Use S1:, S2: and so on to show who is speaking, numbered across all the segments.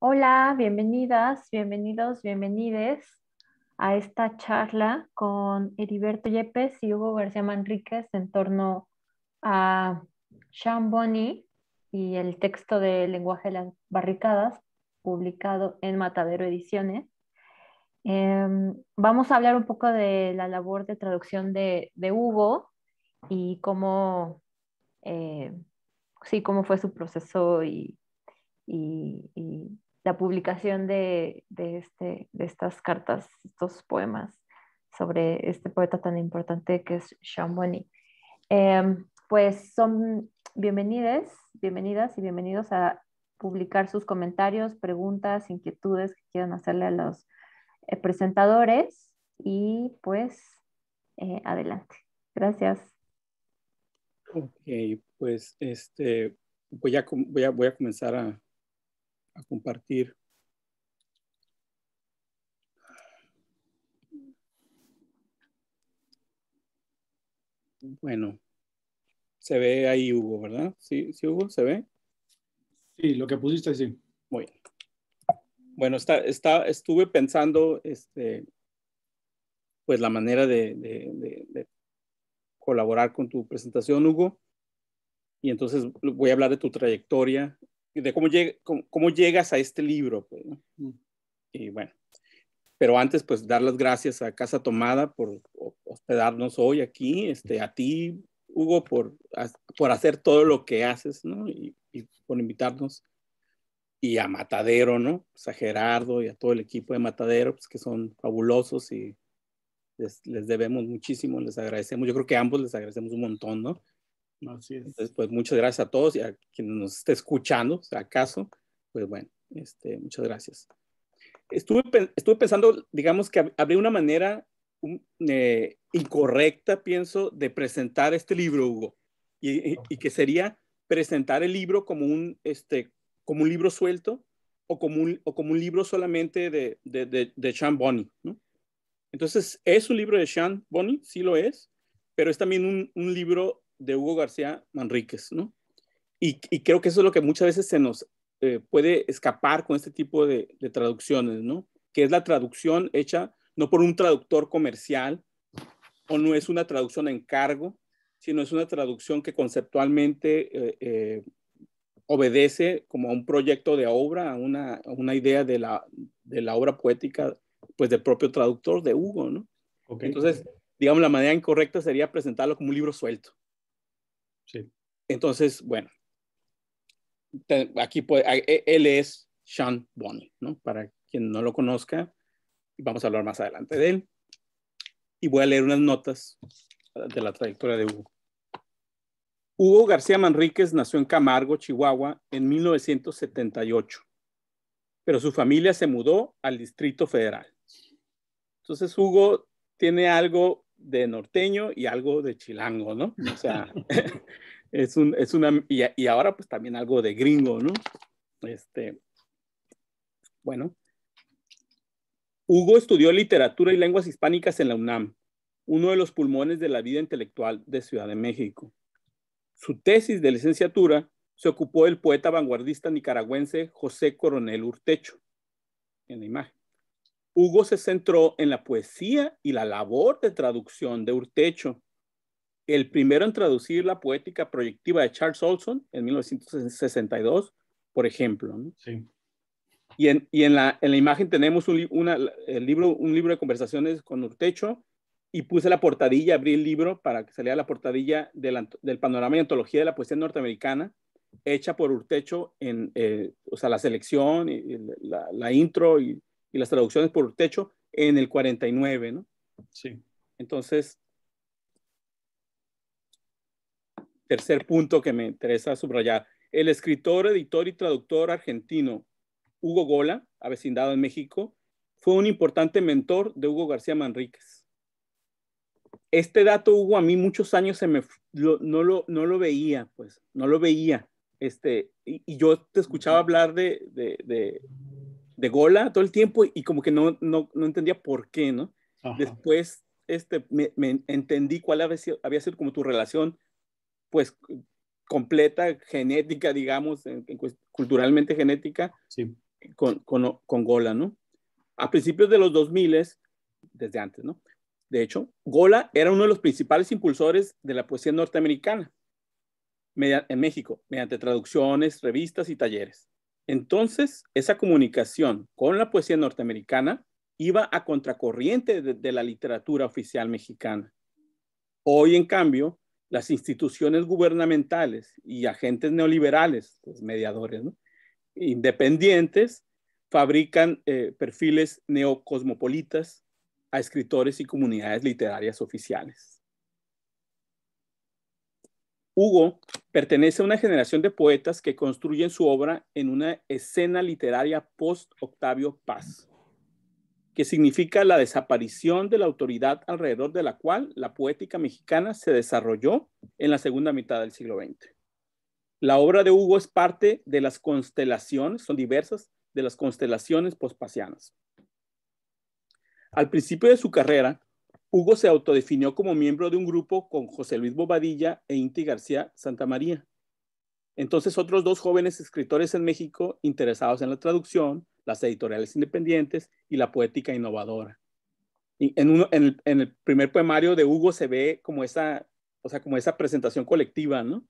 S1: Hola, bienvenidas, bienvenidos, bienvenides a esta charla con Heriberto Yepes y Hugo García Manríquez en torno a Sean Bonny y el texto de Lenguaje de las Barricadas, publicado en Matadero Ediciones. Em, vamos a hablar un poco
S2: de la labor de traducción de, de Hugo y cómo, eh, sí, cómo fue su proceso y la publicación de, de, este, de estas cartas, estos poemas
S1: sobre este poeta tan importante que es Sean em, pues son bienvenidas, bienvenidas y bienvenidos a publicar sus comentarios, preguntas, inquietudes que quieran hacerle a los eh, presentadores y
S2: pues eh, adelante. Gracias. Ok, pues este, voy a, voy a, voy a comenzar a, a compartir. Bueno, se ve ahí Hugo, ¿verdad? Sí, Hugo, ¿se ve? Sí, lo que pusiste, sí. Muy bien. Bueno, está, está, estuve pensando, este, pues la manera de, de colaborar con tu presentación, Hugo. Y entonces voy a hablar de tu trayectoria de cómo, cómo, llegas a este libro. Pues, y bueno, pero antes pues dar las gracias a Casa Tomada por hospedarnos hoy aquí, este, a ti, Hugo, por, por hacer todo lo que haces, ¿no? Y, por invitarnos. Y a Matadero, ¿no? Pues a Gerardo y a todo el equipo de Matadero, pues que son fabulosos y les, les, debemos muchísimo, les agradecemos. Yo creo que ambos les agradecemos un montón, ¿no? Pues, muchas gracias a todos y a quien nos esté escuchando, si acaso, pues bueno, este, muchas gracias. Estuve, estuve pensando, digamos, que habría una manera eh, incorrecta, pienso, de presentar este libro, Hugo, y, que sería presentar el libro como un, este, como un libro suelto o como un, o como un libro solamente de, de, de, Sean Bonney. Entonces, es un libro de Sean Bonney, sí lo es, pero es también un, un libro de Hugo García Manríquez, ¿no? Y, creo que eso es lo que muchas veces se nos eh, puede escapar con este tipo de, traducciones, ¿no? Que es la traducción hecha no por un traductor comercial o no es una traducción en cargo, sino es una traducción que conceptualmente eh, eh, obedece como a un proyecto de obra, a una, idea de la, de la, obra poética, pues del propio traductor de Hugo, ¿no? Entonces, digamos, la manera incorrecta sería presentarlo como un libro suelto. Entonces, bueno, aquí e, él es Sean Bonney, ¿no? Para quien no lo conozca, vamos a hablar más adelante de él. Y voy a leer unas notas de la trayectoria de Hugo. Hugo García Manríquez nació en Camargo, Chihuahua, en 1978, pero su familia se mudó al Distrito Federal. Entonces Hugo tiene algo de norteño y algo de chilango, ¿no? O sea, es, un, es una, y, ahora pues también algo de gringo, ¿no? Este, bueno. Hugo estudió literatura y lenguas hispánicas en la UNAM, uno de los pulmones de la vida intelectual de Ciudad de México. Su tesis de licenciatura se ocupó del poeta vanguardista nicaragüense José Coronel Urtecho, en la imagen. Hugo se centró en la poesía y la labor de traducción de Urtecho, el primero en traducir la poética proyectiva de Charles Olson en 1962, por ejemplo. Y, en, la, imagen tenemos un, libro, un libro de conversaciones con Urtecho y puse la portadilla, abrí el libro para que saliera la portadilla del panorama y antología de la poesía norteamericana hecha por Urtecho en, eh, o sea, la selección, y, la, la intro y y las traducciones por techo en el 49, ¿no? Sí. Entonces, tercer punto que me interesa subrayar. El escritor, editor y traductor argentino Hugo Gola, avecindado en México, fue un importante mentor de Hugo García Manríquez. Este dato, Hugo, a mí muchos años se me, no, lo, no, lo, veía, pues, no lo veía. Este, y, yo te escuchaba hablar de, de gola todo el tiempo y como que no, no, entendía por qué, ¿no? Después este, me, entendí cuál había sido, como tu relación, pues completa, genética, digamos, culturalmente genética, con, con, Gola, ¿no? A principios de los 2000, desde antes, ¿no? De hecho, Gola era uno de los principales impulsores de la poesía norteamericana en México, mediante traducciones, revistas y talleres. Entonces, esa comunicación con la poesía norteamericana iba a contracorriente de, la literatura oficial mexicana. Hoy, en cambio, las instituciones gubernamentales y agentes neoliberales, los pues, mediadores, independientes, fabrican eh, perfiles neocosmopolitas a escritores y comunidades literarias oficiales. Hugo pertenece a una generación de poetas que construyen su obra en una escena literaria post-Octavio Paz, que significa la desaparición de la autoridad alrededor de la cual la poética mexicana se desarrolló en la segunda mitad del siglo XX. La obra de Hugo es parte de las constelaciones, son diversas, de las constelaciones pospacianas. Al principio de su carrera, Hugo se autodefinió como miembro de un grupo con José Luis Bobadilla e Inti García Santamaría. Entonces otros dos jóvenes escritores en México interesados en la traducción, las editoriales independientes y la poética innovadora. en, el, primer poemario de Hugo se ve como esa, como esa presentación colectiva, ¿no?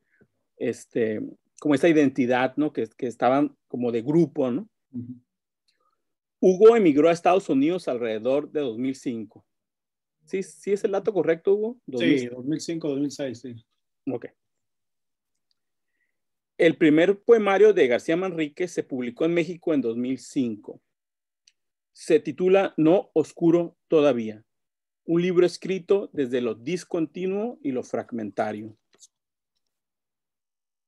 S2: Este, como esa identidad, ¿no? Que, estaban como de grupo, Hugo emigró a Estados Unidos alrededor de 2005. ¿Sí, sí es el dato correcto, Hugo? Sí,
S1: 2005, 2006, sí. Ok.
S2: El primer poemario de García Manrique se publicó en México en 2005. Se titula No Oscuro Todavía, un libro escrito desde lo discontinuo y lo fragmentario.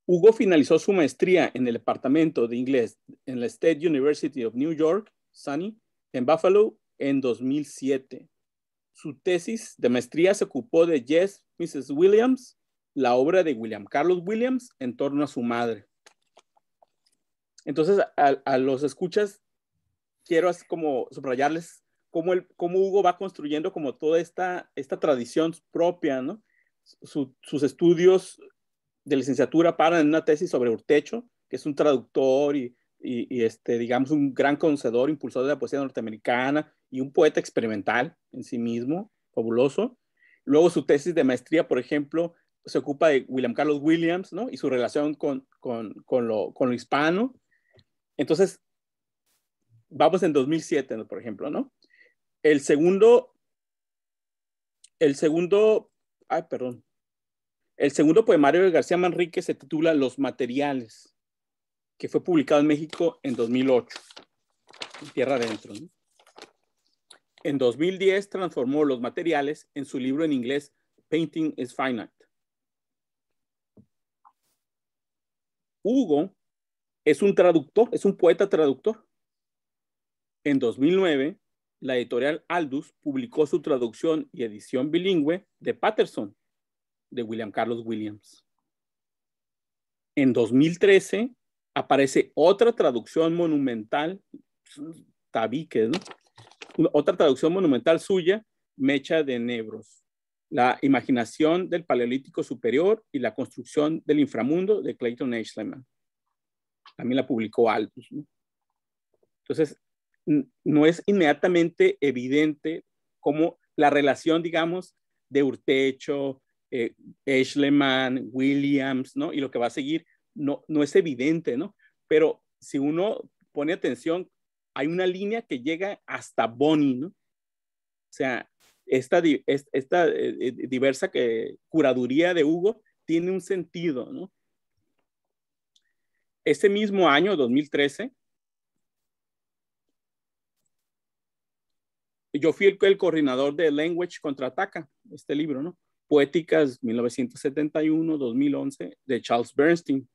S2: Hugo finalizó su maestría en el Departamento de Inglés en la State University of New York, SUNY, en Buffalo en 2007 su tesis de maestría se ocupó de Yes, Mrs. Williams, la obra de William Carlos Williams en torno a su madre. Entonces, a, los escuchas, quiero como subrayarles cómo, el, cómo Hugo va construyendo como toda esta, esta tradición propia, ¿no? sus estudios de licenciatura paran en una tesis sobre Urtecho, que es un traductor y y, este, digamos, un gran conocedor, impulsor de la poesía norteamericana y un poeta experimental en sí mismo, fabuloso. Luego su tesis de maestría, por ejemplo, se ocupa de William Carlos Williams, Y su relación con, lo, hispano. Entonces, vamos en 2007, por ejemplo, ¿no? El segundo, el segundo, ay, perdón. El segundo poemario de García Manrique se titula Los materiales que fue publicado en México en 2008, Tierra Adentro. En 2010 transformó los materiales en su libro en inglés Painting is Finite. Hugo es un traductor, es un poeta traductor. En 2009, la editorial Aldus publicó su traducción y edición bilingüe de Patterson, de William Carlos Williams. En 2013, aparece otra traducción monumental, tabique, ¿no? otra traducción monumental suya, Mecha de Nebros, la imaginación del Paleolítico Superior y la construcción del inframundo de Clayton H. También la publicó Altus ¿no? Entonces, no es inmediatamente evidente cómo la relación, digamos, de Urtecho, eh, Williams, ¿no? Y lo que va a seguir no, no es evidente, ¿no? Pero si uno pone atención, hay una línea que llega hasta Bonnie, ¿no? O sea, esta, esta eh, eh, diversa que, curaduría de Hugo tiene un sentido, ¿no? Ese mismo año, 2013, yo fui el, el coordinador de Language Contraataca, este libro, ¿no? Poéticas 1971-2011 de Charles Bernstein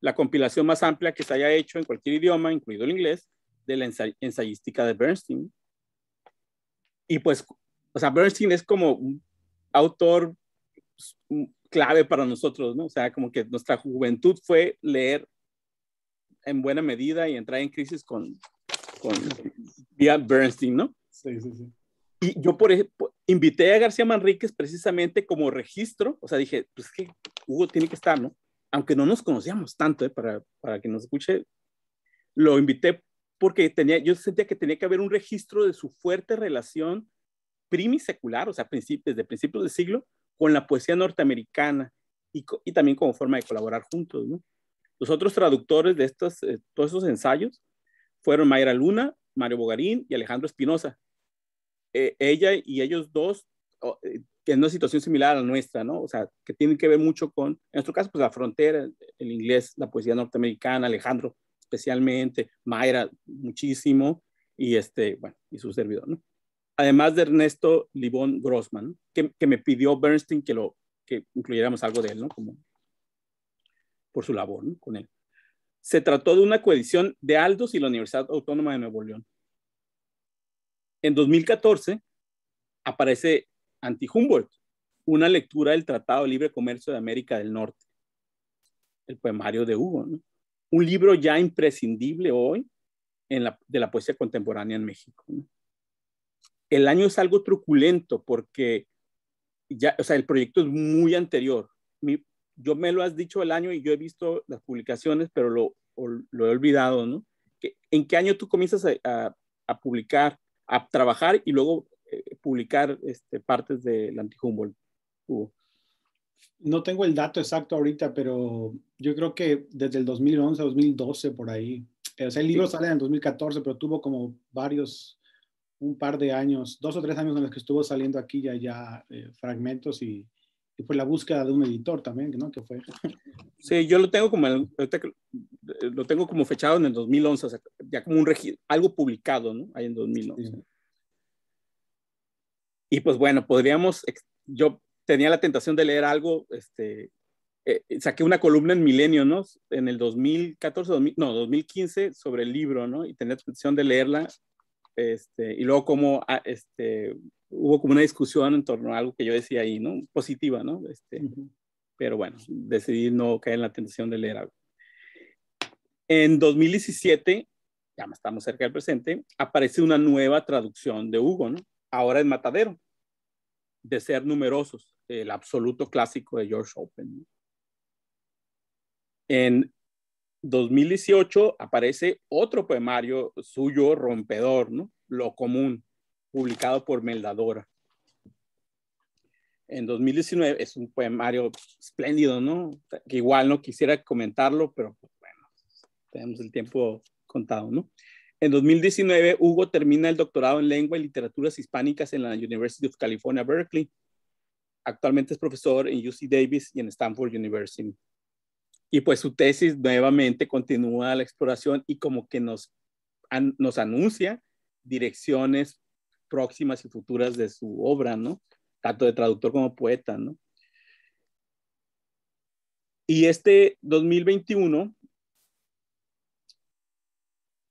S2: la compilación más amplia que se haya hecho en cualquier idioma, incluido el inglés, de la ensayística de Bernstein. Y pues, o sea, Bernstein es como un autor pues, clave para nosotros, ¿no? O sea, como que nuestra juventud fue leer en buena medida y entrar en crisis con, con vía Bernstein, ¿no? Sí, sí, sí. Y yo por ejemplo, invité a García Manríquez precisamente como registro, o sea, dije, pues que Hugo tiene que estar, ¿no? aunque no nos conocíamos tanto, eh, para, que nos escuche, lo invité porque tenía, yo sentía que tenía que haber un registro de su fuerte relación primi-secular, o sea, principios, de principios del siglo, con la poesía norteamericana y, también como forma de colaborar juntos. Los otros traductores de estos, eh, todos esos ensayos fueron Mayra Luna, Mario Bogarín y Alejandro Espinosa. Eh, ella y ellos dos que es una situación similar a la nuestra, ¿no? O sea, que tiene que ver mucho con, en nuestro caso, pues la frontera, el inglés, la poesía norteamericana, Alejandro especialmente, Mayra muchísimo, y este, bueno, y su servidor, ¿no? Además de Ernesto Libón Grossman, que, que me pidió Bernstein que lo, que incluyéramos algo de él, ¿no? Como por su labor, ¿no? Con él. Se trató de una coedición de Aldos y la Universidad Autónoma de Nuevo León. En 2014 aparece anti-Humboldt, una lectura del Tratado de Libre Comercio de América del Norte, el poemario de Hugo, un libro ya imprescindible hoy de la poesía contemporánea en México. El año es algo truculento porque ya, el proyecto es muy anterior. yo me lo has dicho el año y yo he visto las publicaciones, pero lo, he olvidado, ¿no? ¿En qué año tú comienzas a publicar, a trabajar y luego publicar este, partes del anti-Humboldt.
S1: No tengo el dato exacto ahorita, pero yo creo que desde el 2011 a 2012 por ahí. O sea, el libro sale en el 2014, pero tuvo como varios, un par de años, dos o tres años en los que estuvo saliendo aquí ya ya eh, fragmentos y, fue la búsqueda de un editor también, ¿no? Que fue.
S2: Sí, yo lo tengo como, lo tengo como fechado en el 2011, o sea, ya como un algo publicado, ¿no? Ahí en 2011. Y pues bueno, podríamos, yo tenía la tentación de leer algo, este, eh, eh, saqué una columna en Milenio, ¿no? En el 2014, no, 2015 sobre el libro, ¿no? Y tenía la tentación de leerla, este, y luego como, ah, este, hubo como una discusión en torno a algo que yo decía ahí, ¿no? Positiva, ¿no? Este, Pero bueno, decidí no caer en la tentación de leer algo. En 2017, ya estamos cerca del presente, aparece una nueva traducción de Hugo, ¿no? ahora en Matadero, de ser numerosos, el absoluto clásico de George Open. En 2018 aparece otro poemario suyo rompedor, ¿no? Lo común, publicado por Meldadora. En 2019 es un poemario espléndido, ¿no? Que igual no quisiera comentarlo, pero bueno, tenemos el tiempo contado, ¿no? En 2019, Hugo termina el doctorado en lengua y literaturas hispánicas en la University of California, Berkeley. Actualmente es profesor en UC Davis y en Stanford University. Y pues su tesis nuevamente continúa la exploración y como que nos, nos anuncia direcciones próximas y futuras de su obra, ¿no? Tanto de traductor como poeta, ¿no? Y este 2021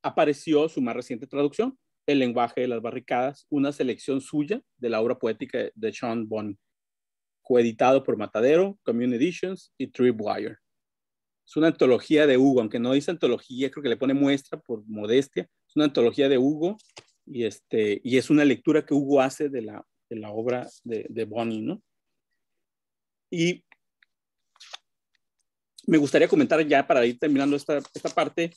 S2: apareció su más reciente traducción, El lenguaje de las barricadas, una selección suya de la obra poética de Sean Bonny coeditado por Matadero, Community Editions y Tripwire. Es una antología de Hugo, aunque no dice antología, creo que le pone muestra por modestia. Es una antología de Hugo y, este, y es una lectura que Hugo hace de la, la obra de, de ¿no? Y me gustaría comentar ya para ir terminando esta, esta parte,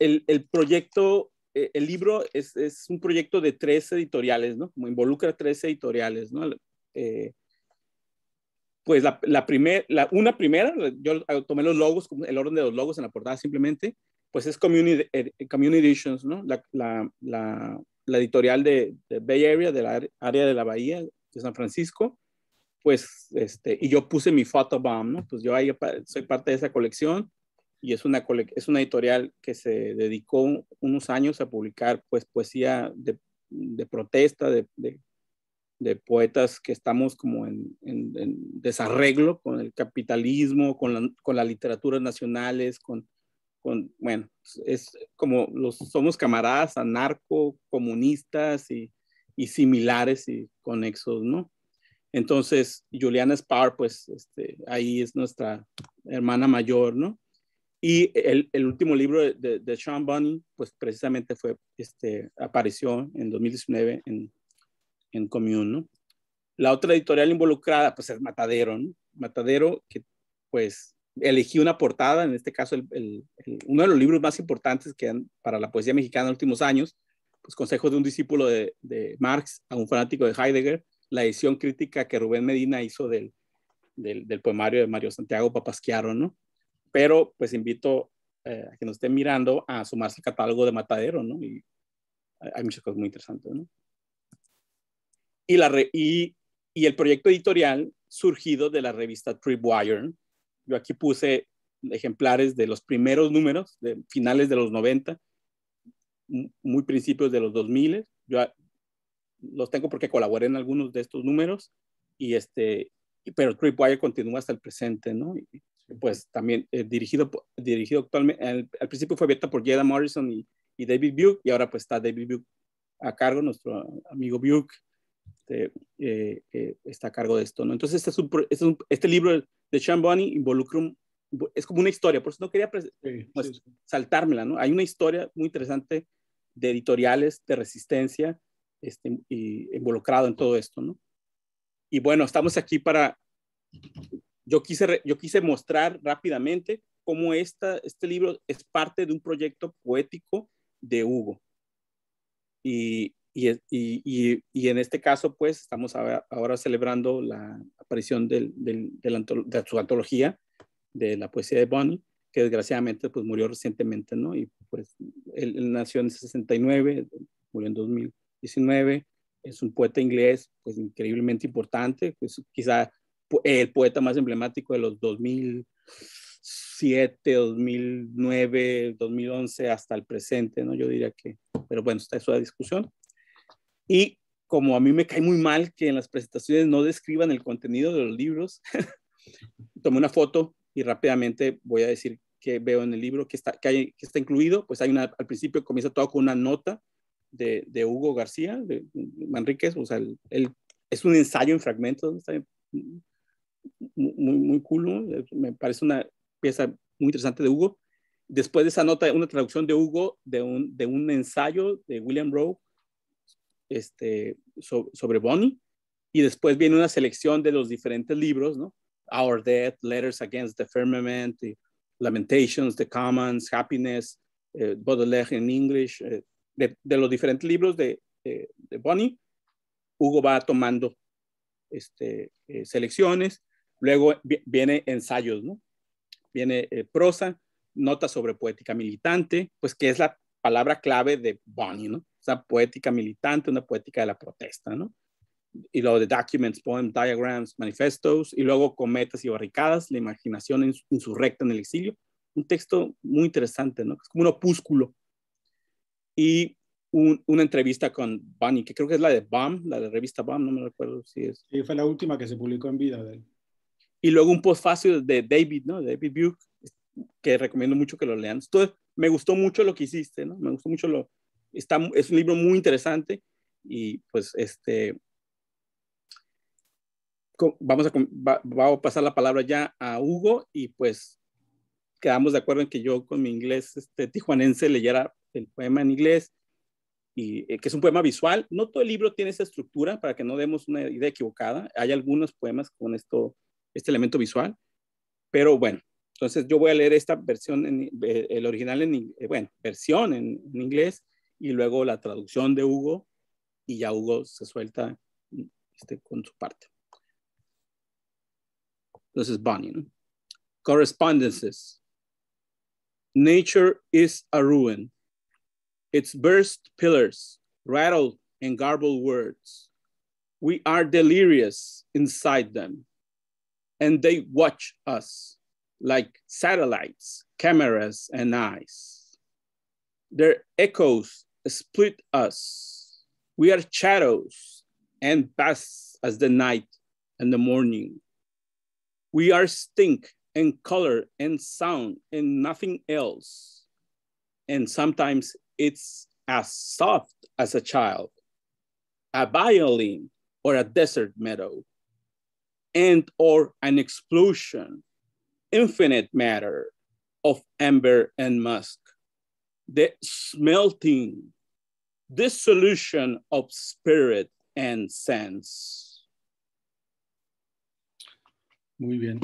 S2: el, proyecto, eh, el libro es, es, un proyecto de tres editoriales, ¿no? Como involucra tres editoriales, ¿no? Eh, pues la, primera una primera, yo tomé los logos, el orden de los logos en la portada simplemente, pues es Community, community Editions, ¿no? La, la, editorial de, Bay Area, de la área de la Bahía, de San Francisco, pues, este, y yo puse mi photobomb, ¿no? Pues yo ahí soy parte de esa colección y es una, es una editorial que se dedicó unos años a publicar pues, poesía de, protesta, de, de, poetas que estamos como en, en, desarreglo con el capitalismo, con, la, con las literaturas nacionales, con, con, bueno, es como los, somos camaradas anarco, comunistas y, y similares y conexos, ¿no? Entonces, Juliana Spar, pues este, ahí es nuestra hermana mayor, ¿no? Y el, último libro de, Sean Bunny, pues precisamente fue, este, apareció en 2019 en, en Commune, ¿no? La otra editorial involucrada, pues es Matadero, ¿no? Matadero, que pues elegí una portada, en este caso el, uno de los libros más importantes que han, para la poesía mexicana en los últimos años, pues Consejos de un discípulo de, Marx a un fanático de Heidegger, la edición crítica que Rubén Medina hizo del, del, del poemario de Mario Santiago Papasquiaro, ¿no? pero pues invito eh, a que nos estén mirando a sumarse al catálogo de Matadero, ¿no? Y hay muchas cosas muy interesantes, ¿no? Y, la y, el proyecto editorial surgido de la revista Tripwire. Yo aquí puse ejemplares de los primeros números, de finales de los 90, muy principios de los 2000. Yo ah, los tengo porque colaboré en algunos de estos números, y este, pero Tripwire continúa hasta el presente, ¿no? pues también eh, dirigido, dirigido actualmente, al, principio fue abierta por Jada Morrison y, David Buick, y ahora pues está David Buick a cargo, nuestro amigo Buick este, eh, eh, está a cargo de esto, ¿no? Entonces este, este, este, libro de Sean Bonney involucra es como una historia, por eso no quería pues, saltármela, ¿no? Hay una historia muy interesante de editoriales, de resistencia, este, involucrado en todo esto, ¿no? Y bueno, estamos aquí para yo quise, yo quise mostrar rápidamente cómo esta, este libro es parte de un proyecto poético de Hugo. Y, y, y, y en este caso, pues, estamos ahora, celebrando la aparición del, del, de su antología de la poesía de Bonnie, que desgraciadamente, pues, murió recientemente, ¿no? Y, pues, él, él nació en 69, murió en 2019, es un poeta inglés, pues, increíblemente importante, pues, quizá el poeta más emblemático de los 2007, 2009, 2011 hasta el presente, ¿no? Yo diría que, pero bueno, está eso de discusión. Y como a mí me cae muy mal que en las presentaciones no describan el contenido de los libros, tomé una foto y rápidamente voy a decir que veo en el libro que está, hay, que está incluido, pues hay una, al principio comienza todo con una nota de, Hugo García, de Manríquez, o sea, es un ensayo en fragmentos, muy, muy cool, eh, me parece una pieza muy interesante de Hugo. Después de esa nota, una traducción de Hugo de un, de un ensayo de William Rowe este, sobre Bonnie, y después viene una selección de los diferentes libros, ¿no? Our Death, Letters Against the Firmament, Lamentations, The Commons, Happiness, eh, Baudelaire in English, eh, de, los diferentes libros de, Bonnie, Hugo va tomando este, selecciones Luego viene ensayos, ¿no? Viene eh, prosa, nota sobre poética militante, pues que es la palabra clave de Bonnie, ¿no? Esa poética militante, una poética de la protesta, ¿no? Y luego de documents, poems, diagrams, manifestos, y luego cometas y barricadas, la imaginación insurrecta en el exilio. Un texto muy interesante, ¿no? Es como un opúsculo. Y una entrevista con Bonnie, que creo que es la de BAM, la de revista BAM, no me recuerdo si es. Sí, fue la última que se publicó en vida de él y luego un postfacio de David, ¿no? David Buick, que recomiendo mucho que lo lean. Entonces, me gustó mucho lo que hiciste, ¿no? Me gustó mucho lo... Está, es un libro muy interesante y pues este... Vamos a, Vamos a pasar la palabra ya a Hugo y pues quedamos de acuerdo en que yo con mi inglés este, tijuanense leyera el poema en inglés, y, eh, que es un poema visual. No todo el libro tiene esa estructura para que no demos una idea equivocada. Hay algunos poemas con esto este elemento visual. Pero bueno, entonces yo voy a leer esta versión, en, eh, el original en, eh, bueno, versión en, inglés y luego la traducción de Hugo y ya Hugo se suelta este, con su parte. Entonces Bonnie, ¿no? Correspondences. Nature is a ruin. Its burst pillars rattle and garble words. We are delirious inside them. and they watch us like satellites, cameras, and eyes. Their echoes split us. We are shadows and pass as the night and the morning. We are stink and color and sound and nothing else. And sometimes it's as soft as a child, a violin or a desert meadow and or an explosion, infinite matter of amber and musk, the smelting, dissolution of spirit and sense. Muy bien.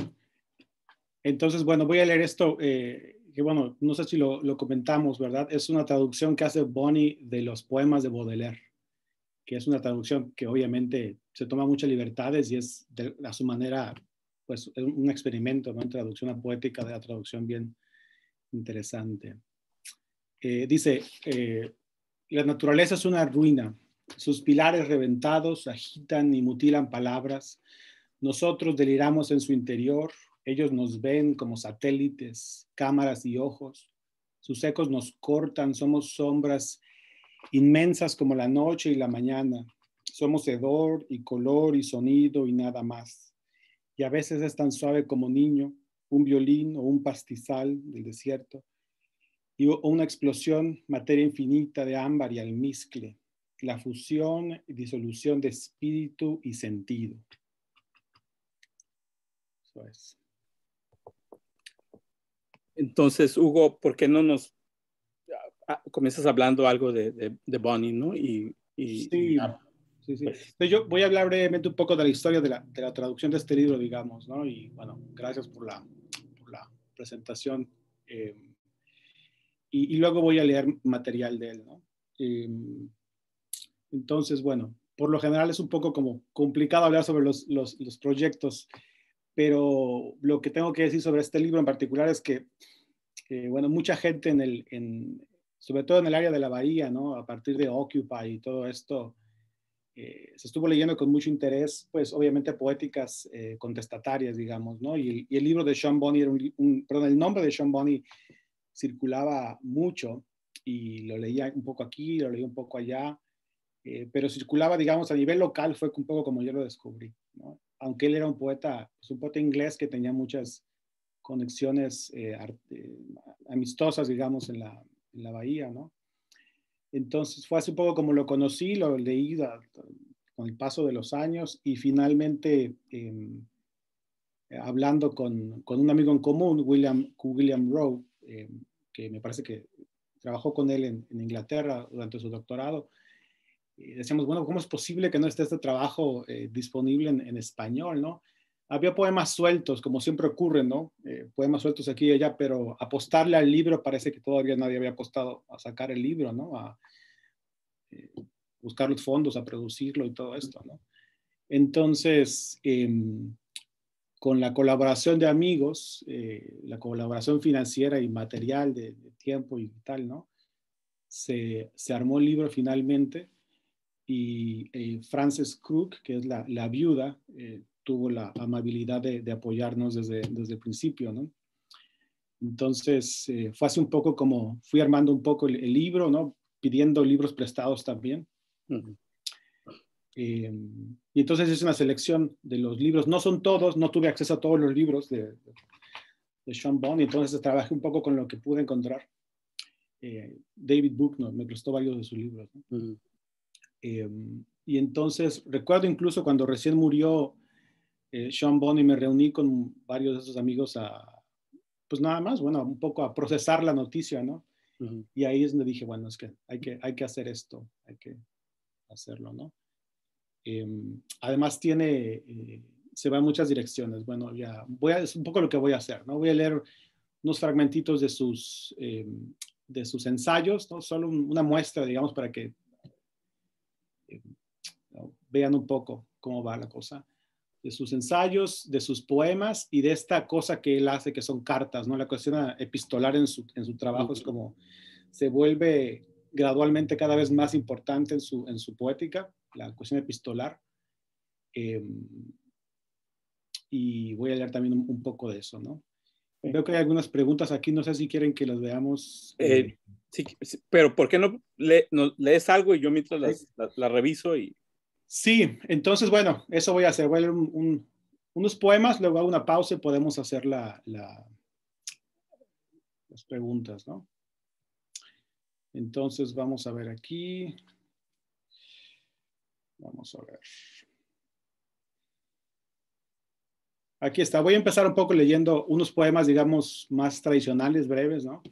S2: Entonces, bueno,
S1: voy a leer esto, eh, que bueno, no sé si lo, lo comentamos, ¿verdad? Es una traducción que hace Bonnie de los poemas de Baudelaire. que es una traducción que obviamente se toma muchas libertades y es de, a su manera pues un experimento, una traducción poética de la traducción bien interesante. Eh, dice, eh, la naturaleza es una ruina, sus pilares reventados agitan y mutilan palabras, nosotros deliramos en su interior, ellos nos ven como satélites, cámaras y ojos, sus ecos nos cortan, somos sombras inmensas como la noche y la mañana. Somos hedor y color y sonido y nada más. Y a veces es tan suave como niño, un violín o un pastizal del desierto, y una explosión, materia infinita de ámbar y almizcle, la fusión y disolución de espíritu y sentido.
S2: Entonces, Hugo, ¿por qué no nos Ah, comienzas hablando algo de, de, Bonnie, ¿no? Y, y sí. Sí, sí. Pues, yo voy a hablar brevemente un poco
S1: de la historia de la, de la traducción de este libro, digamos, ¿no? Y bueno, gracias por la, por la presentación. Eh, y, luego voy a leer material de él, ¿no? Eh, entonces, bueno, por lo general es un poco como complicado hablar sobre los, los, proyectos, pero lo que tengo que decir sobre este libro en particular es que, eh, bueno, mucha gente en el, en, sobre todo en el área de la bahía, ¿no? A partir de Occupy y todo esto, eh, se estuvo leyendo con mucho interés, pues obviamente poéticas eh, contestatarias, digamos, ¿no? Y, el libro de Sean Bonney, era un, perdón, el nombre de Sean Bonney circulaba mucho y lo leía un poco aquí, lo leía un poco allá, eh, pero circulaba, digamos, a nivel local, fue un poco como yo lo descubrí, ¿no? Aunque él era un poeta, pues, un poeta inglés que tenía muchas conexiones eh, amistosas, digamos, en la, en la bahía, ¿no? Entonces fue así un poco como lo conocí, lo leí con el paso de los años y finalmente em, hablando con, un amigo en común, William, William Rowe, em, que me parece que trabajó con él en, Inglaterra durante su doctorado, decíamos, bueno, ¿cómo es posible que no esté este trabajo eh, disponible en, español, no? Había poemas sueltos, como siempre ocurre, ¿no? Eh, poemas sueltos aquí y allá, pero apostarle al libro parece que todavía nadie había apostado a sacar el libro, ¿no? A eh, buscar los fondos, a producirlo y todo esto, ¿no? Entonces, em, con la colaboración de amigos, eh, la colaboración financiera y material de, tiempo y tal, ¿no? Se, se, armó el libro finalmente y Frances Crook, que es la, la viuda, tuvo la amabilidad de, apoyarnos desde, desde el principio, ¿no? Entonces, eh, fue así un poco como fui armando un poco el, libro, ¿no? Pidiendo libros prestados también. Em, y entonces es una selección de los libros. No son todos, no tuve acceso a todos los libros de, Sean Bond, y entonces trabajé un poco con lo que pude encontrar. Eh, David Buckner me prestó varios de sus libros. Em, y entonces recuerdo incluso cuando recién murió eh, Sean Bonny me reuní con varios de esos amigos a, pues nada más, bueno, un poco a procesar la noticia, ¿no? Y ahí es donde dije, bueno, es que hay que, hay que hacer esto, hay que hacerlo, ¿no? Em, además tiene, eh, se va en muchas direcciones. Bueno, ya voy a, es un poco lo que voy a hacer, ¿no? Voy a leer unos fragmentitos de sus, em, de sus ensayos, ¿no? Solo una muestra, digamos, para que em, vean un poco cómo va la cosa de sus ensayos, de sus poemas y de esta cosa que él hace, que son cartas, ¿no? La cuestión epistolar en su, en su trabajo es como se vuelve gradualmente cada vez más importante en su, en su poética, la cuestión epistolar. Em, y voy a leer también un, poco de eso, ¿no? Veo que hay algunas preguntas aquí, no sé si quieren que las veamos. Eh, eh,
S2: sí, pero ¿por qué no, lees algo y yo mientras la las reviso y... Sí, entonces, bueno, eso voy a
S1: hacer. Voy a leer unos poemas, luego hago una pausa y podemos hacer las preguntas, ¿no? Entonces, vamos a ver aquí. Vamos a ver. Aquí está. Voy a empezar un poco leyendo unos poemas, digamos, más tradicionales, breves, ¿no?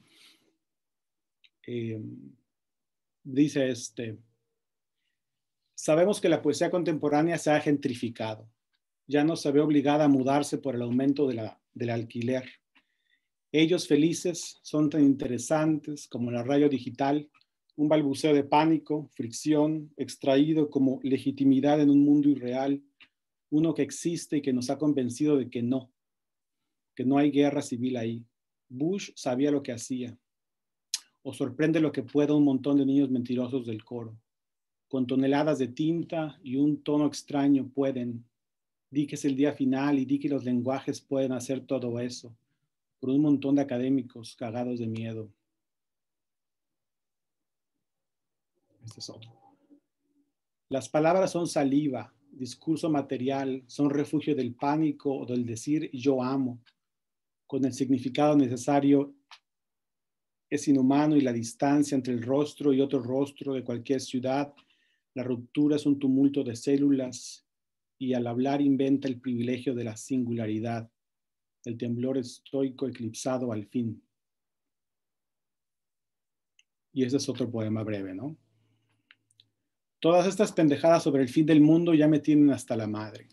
S1: Eh, dice este. Sabemos que la poesía contemporánea se ha gentrificado. Ya no se ve obligada a mudarse por el aumento de la, del alquiler. Ellos felices son tan interesantes como la radio digital, un balbuceo de pánico, fricción, extraído como legitimidad en un mundo irreal, uno que existe y que nos ha convencido de que no, que no hay guerra civil ahí. Bush sabía lo que hacía. O sorprende lo que pueda un montón de niños mentirosos del coro con toneladas de tinta y un tono extraño pueden. Di que es el día final y di que los lenguajes pueden hacer todo eso, por un montón de académicos cagados de miedo. Este es otro. Las palabras son saliva, discurso material, son refugio del pánico o del decir yo amo, con el significado necesario es inhumano y la distancia entre el rostro y otro rostro de cualquier ciudad la ruptura es un tumulto de células y al hablar inventa el privilegio de la singularidad, el temblor estoico eclipsado al fin. Y ese es otro poema breve, ¿no? Todas estas pendejadas sobre el fin del mundo ya me tienen hasta la madre.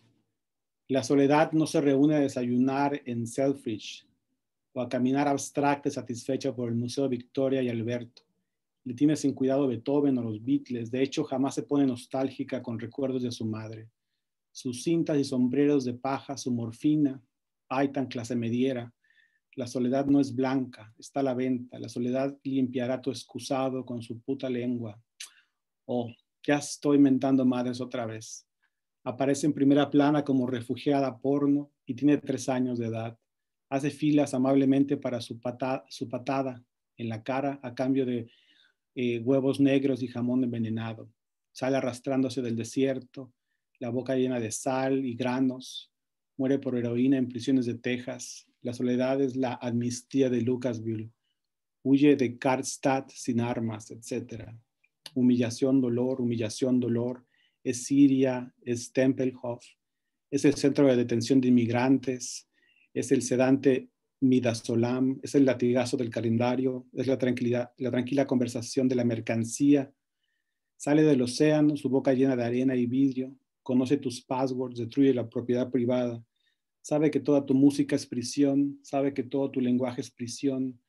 S1: La soledad no se reúne a desayunar en Selfridge o a caminar abstracta y satisfecha por el Museo Victoria y Alberto le tiene sin cuidado Beethoven o los Beatles. De hecho, jamás se pone nostálgica con recuerdos de su madre. Sus cintas y sombreros de paja, su morfina, ay tan clase mediera. La soledad no es blanca, está a la venta. La soledad limpiará tu excusado con su puta lengua. Oh, ya estoy mentando, madres otra vez. Aparece en primera plana como refugiada porno y tiene tres años de edad. Hace filas amablemente para su, su patada en la cara a cambio de eh, huevos negros y jamón envenenado. Sale arrastrándose del desierto, la boca llena de sal y granos. Muere por heroína en prisiones de Texas. La soledad es la amnistía de Lucasville. Huye de Karstadt sin armas, etc. Humillación, dolor, humillación, dolor. Es Siria, es Tempelhof. Es el centro de detención de inmigrantes. Es el sedante midasolam, es el latigazo del calendario, es la, tranquilidad, la tranquila conversación de la mercancía. Sale del océano, su boca llena de arena y vidrio, conoce tus passwords, destruye la propiedad privada, sabe que toda tu música es prisión, sabe que todo tu lenguaje es prisión,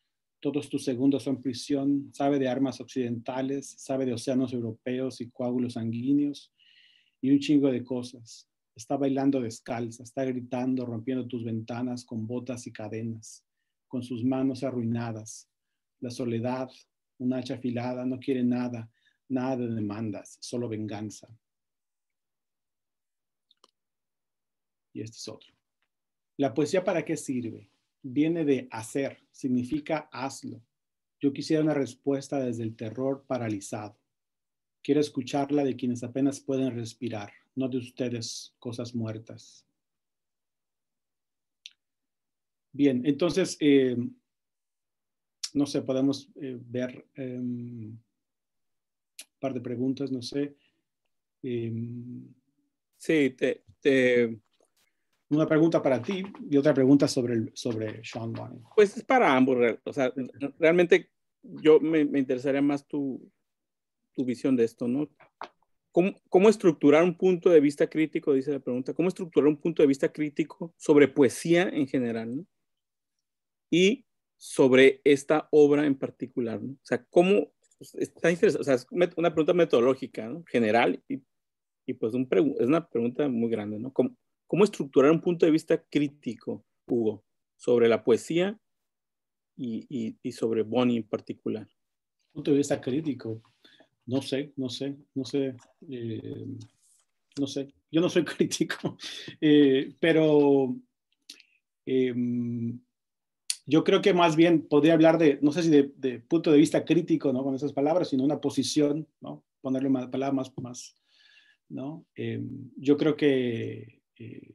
S1: todos tus segundos son prisión, sabe de armas occidentales, sabe de océanos europeos y coágulos sanguíneos y un chingo de cosas está bailando descalza, está gritando, rompiendo tus ventanas con botas y cadenas, con sus manos arruinadas. La soledad, un hacha afilada, no quiere nada, nada de demandas, solo venganza. Y este es otro. La poesía para qué sirve? Viene de hacer, significa hazlo. Yo quisiera una respuesta desde el terror paralizado. Quiero escucharla de quienes apenas pueden respirar no de ustedes cosas muertas. Bien, entonces, eh, no sé, podemos eh, ver em, un par de preguntas, no sé. Em,
S2: sí, te,
S1: Una pregunta para ti y otra pregunta sobre, sobre Sean Bonnie.
S2: Pues es para ambos, o sea, realmente yo me, me interesaría más tu visión de esto, ¿no? ¿Cómo, estructurar un punto de vista crítico? Dice la pregunta. ¿Cómo estructurar un punto de vista crítico sobre poesía en general? Y sobre esta obra en particular. O sea, ¿cómo pues, está interesante? O sea, es una pregunta metodológica, general, y, pues es una pregunta muy grande, ¿Cómo, estructurar un punto de vista crítico, Hugo, sobre la poesía y, y sobre Bonnie en particular? Punto de vista crítico
S1: no sé, no sé, no sé. Eh, no sé, yo no soy crítico, eh, pero em, yo creo que más bien podría hablar de, no sé si de, punto de vista crítico, ¿no? Con esas palabras, sino una posición, ¿no? Ponerle una palabra más, más ¿no? Em, yo creo que eh,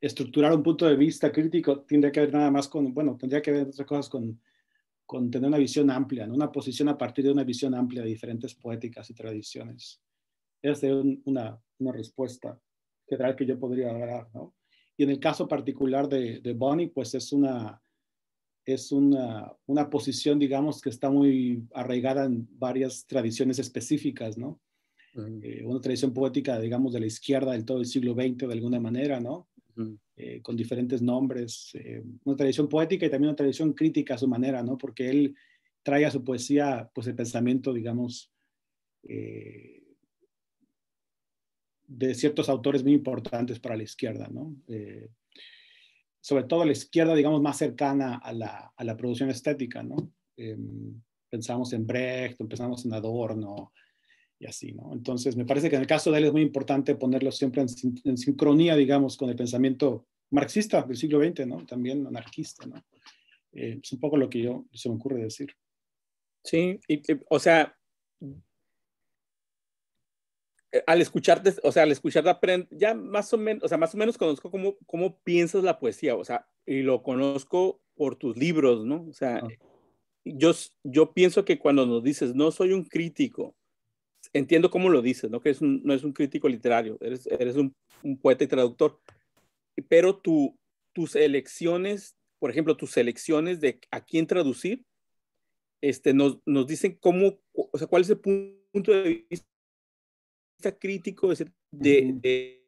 S1: estructurar un punto de vista crítico tendría que ver nada más con, bueno, tendría que ver otras cosas con con tener una visión amplia, una posición a partir de una visión amplia de diferentes poéticas y tradiciones. Esa es una, respuesta general que yo podría dar. ¿no? Y en el caso particular de, Bonnie, pues es una, es una, posición, digamos, que está muy arraigada en varias tradiciones específicas, ¿no? Eh, una tradición poética, digamos, de la izquierda del todo el siglo XX, de alguna manera, ¿no? Eh, con diferentes nombres, eh, una tradición poética y también una tradición crítica a su manera, ¿no? Porque él trae a su poesía, pues, el pensamiento, digamos, eh, de ciertos autores muy importantes para la izquierda, ¿no? sobre todo la izquierda, digamos, más cercana a la, a la producción estética, ¿no? Em, pensamos en Brecht, pensamos en Adorno, así, ¿no? Entonces, me parece que en el caso de él es muy importante ponerlo siempre en, sincronía, digamos, con el pensamiento marxista del siglo XX, ¿no? También anarquista, ¿no? Eh, es un
S2: poco lo que yo se me ocurre decir. Sí, o sea, eh, al escucharte, o sea, al escucharte, ya más o menos, o sea, más o menos conozco cómo, cómo piensas la poesía, o sea, y lo conozco por tus libros, ¿no? O sea, ah. yo, yo pienso que cuando nos dices, no soy un crítico, entiendo cómo lo dices, ¿no? Que es no es un crítico literario, eres, eres un, poeta y traductor, pero tu, tus elecciones, por ejemplo, tus elecciones de a quién traducir, este, nos, nos dicen cómo, o sea, cuál es el punto de vista crítico de, de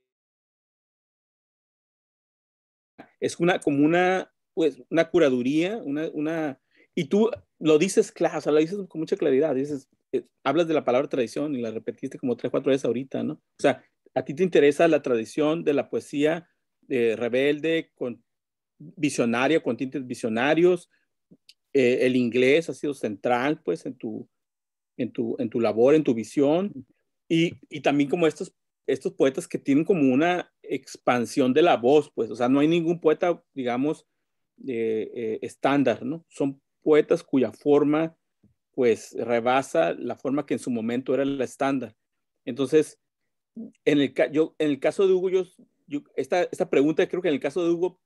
S2: es una, como una, pues, una curaduría, una, una, y tú lo dices claro, o sea, lo dices con mucha claridad, dices, eh, hablas de la palabra tradición y la repetiste como tres, cuatro veces ahorita, ¿no? O sea, a ti te interesa la tradición de la poesía eh, rebelde, con, visionaria, con tintes visionarios. Eh, el inglés ha sido central, pues, en tu, en tu, en tu labor, en tu visión. Y, también como estos, estos poetas que tienen como una expansión de la voz, pues, o sea, no hay ningún poeta, digamos, estándar, ¿no? Son poetas cuya forma pues rebasa la forma que en su momento era la estándar. Entonces, en el, yo, en el caso de Hugo, esta, pregunta creo que en el caso de Hugo,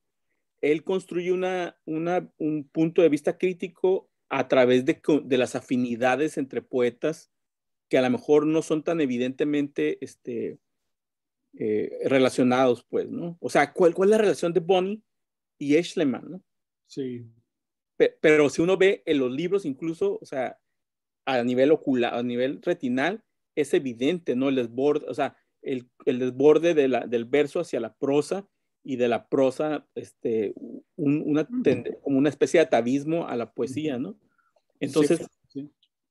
S2: él construye una, un punto de vista crítico a través de, las afinidades entre poetas que a lo mejor no son tan evidentemente este, eh, relacionados, pues, ¿no? O sea, ¿cuál, ¿cuál es la relación de Bonnie y Eschleman, Sí. pero, si uno ve en los libros incluso, o sea, a nivel ocular, a nivel retinal, es evidente, ¿no? El desborde, o sea, el, desborde de la, del verso hacia la prosa y de la prosa, este, una, como una especie de atavismo a la poesía, ¿no? Entonces,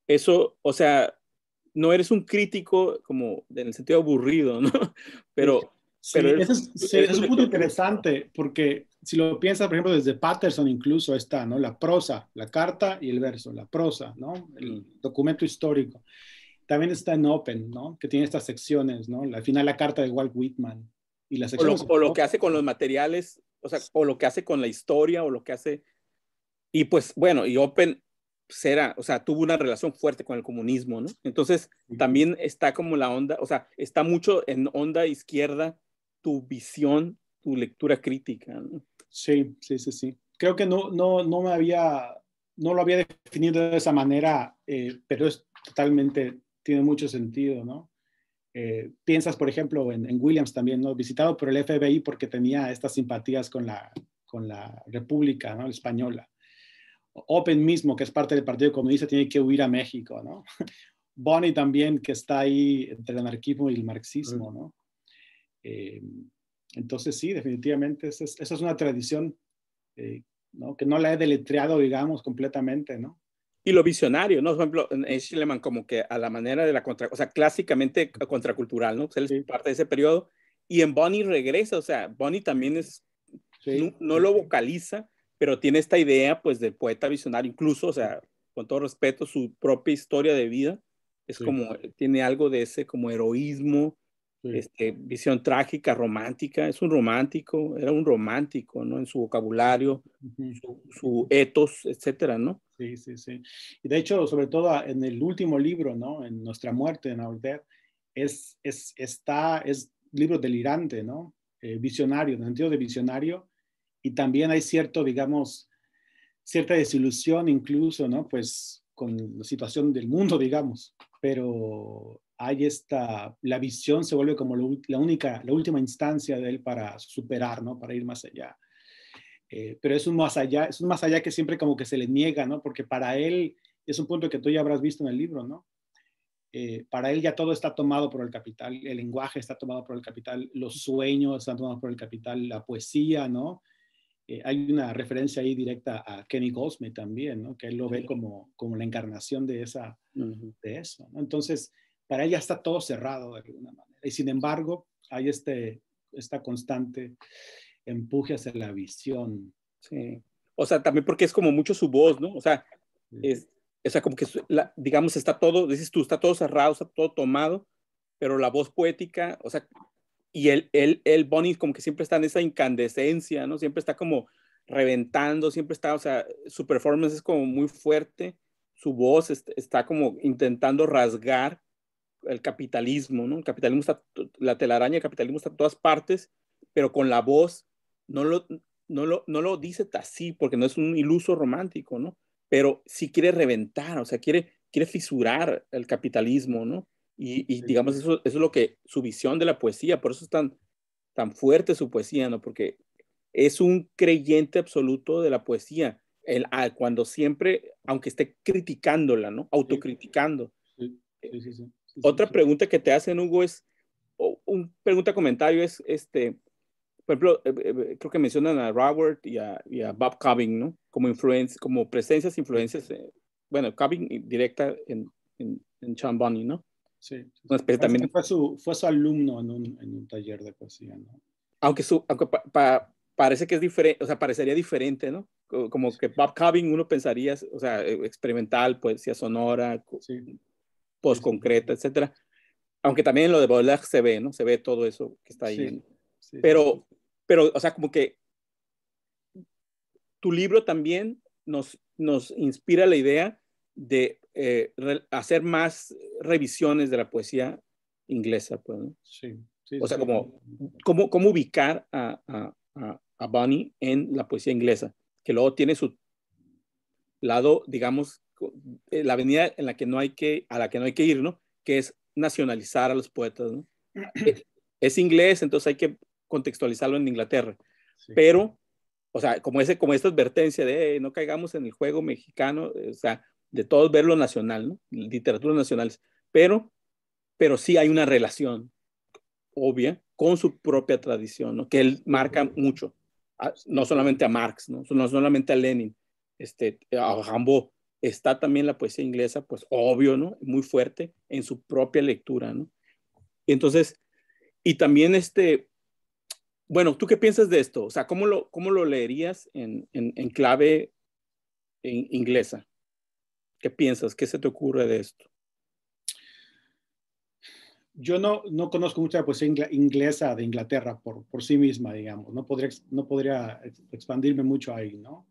S2: eso, o sea, no eres un crítico como en el sentido aburrido, ¿no? Pero... Sí, es, es un punto
S1: interesante porque si lo piensas, por ejemplo, desde Patterson incluso está, ¿no? La prosa, la carta y el verso, la prosa, ¿no? El mm. documento histórico. También está en Open, ¿no? Que tiene estas secciones, ¿no? Al final la carta de Walt Whitman y la sección...
S2: O lo, que hace con los materiales, o sea, o lo que hace con la historia, o lo que hace... Y pues, bueno, y Open será, o sea, tuvo una relación fuerte con el comunismo, ¿no? Entonces, también está como la onda, o sea, está mucho en onda izquierda tu visión tu lectura crítica. Sí, sí, sí, sí.
S1: Creo que no, no, no me había, no lo había definido de esa manera, eh, pero es totalmente, tiene mucho sentido, ¿no? Eh, piensas, por ejemplo, en, Williams también, ¿no? Visitado por el FBI porque tenía estas simpatías con la, con la República Española. Open mismo, que es parte del Partido Comunista, tiene que huir a México, ¿no? Bonnie también, que está ahí entre el anarquismo y el marxismo, ¿no? Eh, entonces sí, definitivamente esa es, una tradición eh, que no la he deletreado, digamos, completamente, ¿no?
S2: Y lo visionario, ¿no? Por ejemplo, en Schleman, como que a la manera de la contra, o sea, clásicamente contracultural, ¿no? él es parte de ese periodo. Y en Bonnie regresa, o sea, Bonnie también es, no, lo vocaliza, pero tiene esta idea, pues, del poeta visionario, incluso, o sea, con todo respeto, su propia historia de vida es como, tiene algo de ese como heroísmo, este, visión trágica, romántica, es un romántico, era un romántico, ¿no? En su vocabulario, su, su, etos, etcétera, ¿no?
S1: Sí, sí, sí.
S2: Y de hecho, sobre todo ah, en el último libro, ¿no? En Nuestra Muerte, en
S1: Our es, es, está, es libro delirante, ¿no? Eh, visionario, en el sentido de visionario, y también hay cierto, digamos, cierta desilusión incluso, ¿no? Pues con la situación del mundo, digamos, pero hay esta, la visión se vuelve como la única, la última instancia de él para superar, ¿no? Para ir más allá. Eh, pero es un más allá, es un más allá que siempre como que se le niega, ¿no? Porque para él, es un punto que tú ya habrás visto en el libro, ¿no? Eh, para él ya todo está tomado por el capital, el lenguaje está tomado por el capital, los sueños están tomados por el capital, la poesía, ¿no? Eh, hay una referencia ahí directa a Kenny Goldsmith también, ¿no? Que él lo ve como, como la encarnación de, esa, de eso, Entonces, para ella está todo cerrado de alguna manera. Y sin embargo, hay este, constante empuje hacia la visión.
S2: Sí. O sea, también porque es como mucho su voz, ¿no? O sea, es, como que, digamos, está todo, dices tú, está todo cerrado, está todo tomado, pero la voz poética, o sea, y el, el, el Bonnie como que siempre está en esa incandescencia, ¿no? Siempre está como reventando, siempre está, o sea, su performance es como muy fuerte, su voz está como intentando rasgar el capitalismo, ¿no? El capitalismo está, la telaraña del capitalismo está en todas partes, pero con la voz no lo, no lo, no lo dice así, porque no es un iluso romántico, ¿no? Pero sí quiere reventar, o sea, quiere, quiere fisurar el capitalismo, ¿no? Y, digamos, eso, es lo que, su visión de la poesía, por eso es tan, tan fuerte su poesía, ¿no? Porque es un creyente absoluto de la poesía, el, ah, cuando siempre, aunque esté criticándola, ¿no? Autocriticando. Sí, sí, sí. Otra pregunta que te hacen, Hugo, es, o, un pregunta comentario es, este, por ejemplo, eh, eh, eh, creo que mencionan a Robert y a, y a Bob Cobbing, ¿no? Como, influencias como presencias, influencias, bueno, Cobbing directa en, en, en Sean ¿no? Sí. también. Fue
S1: su, fue su alumno en un, en un taller de poesía, ¿no?
S2: Aunque, su, parece que es diferente, o sea, parecería diferente, ¿no? Como que Bob Cobbing uno pensaría, o sea, e, experimental, poesía sonora, sí. Pues, concreta etcétera. Aunque también lo de Baudelaire se ve, ¿no? Se ve todo eso que está ahí. Pero, pero, o sea, como que tu libro también nos, nos inspira la idea de eh, hacer más revisiones de la poesía inglesa, pues, ¿no? Sí. sí o sea, Como, ubicar a, a, a Bunny en la poesía inglesa, que luego tiene su lado, digamos, eh, la avenida en la que no hay que, a la que no hay que ir, ¿no? Que es nacionalizar a los poetas, es inglés, entonces hay que contextualizarlo en Inglaterra. Pero, o sea, como, ese, como esta advertencia de no caigamos en el juego mexicano, eh, o sea, de todos verlo nacional, ¿no? Literaturas nacionales. Pero, pero sí hay una relación obvia con su propia tradición, Que él marca mucho. Ah, no solamente a Marx, ¿no? No solamente a Lenin, este, a Rambo está también la poesía inglesa, pues obvio, ¿no? Muy fuerte en su propia lectura, ¿no? Entonces, y también este, bueno, ¿tú qué piensas de esto? O sea, ¿cómo lo, cómo lo leerías en, en, clave inglesa? ¿Qué piensas? ¿Qué se te ocurre de esto?
S1: Yo no, no conozco mucha poesía inglesa de Inglaterra por, por sí misma, digamos. No podría, no podría expandirme mucho ahí, ¿no?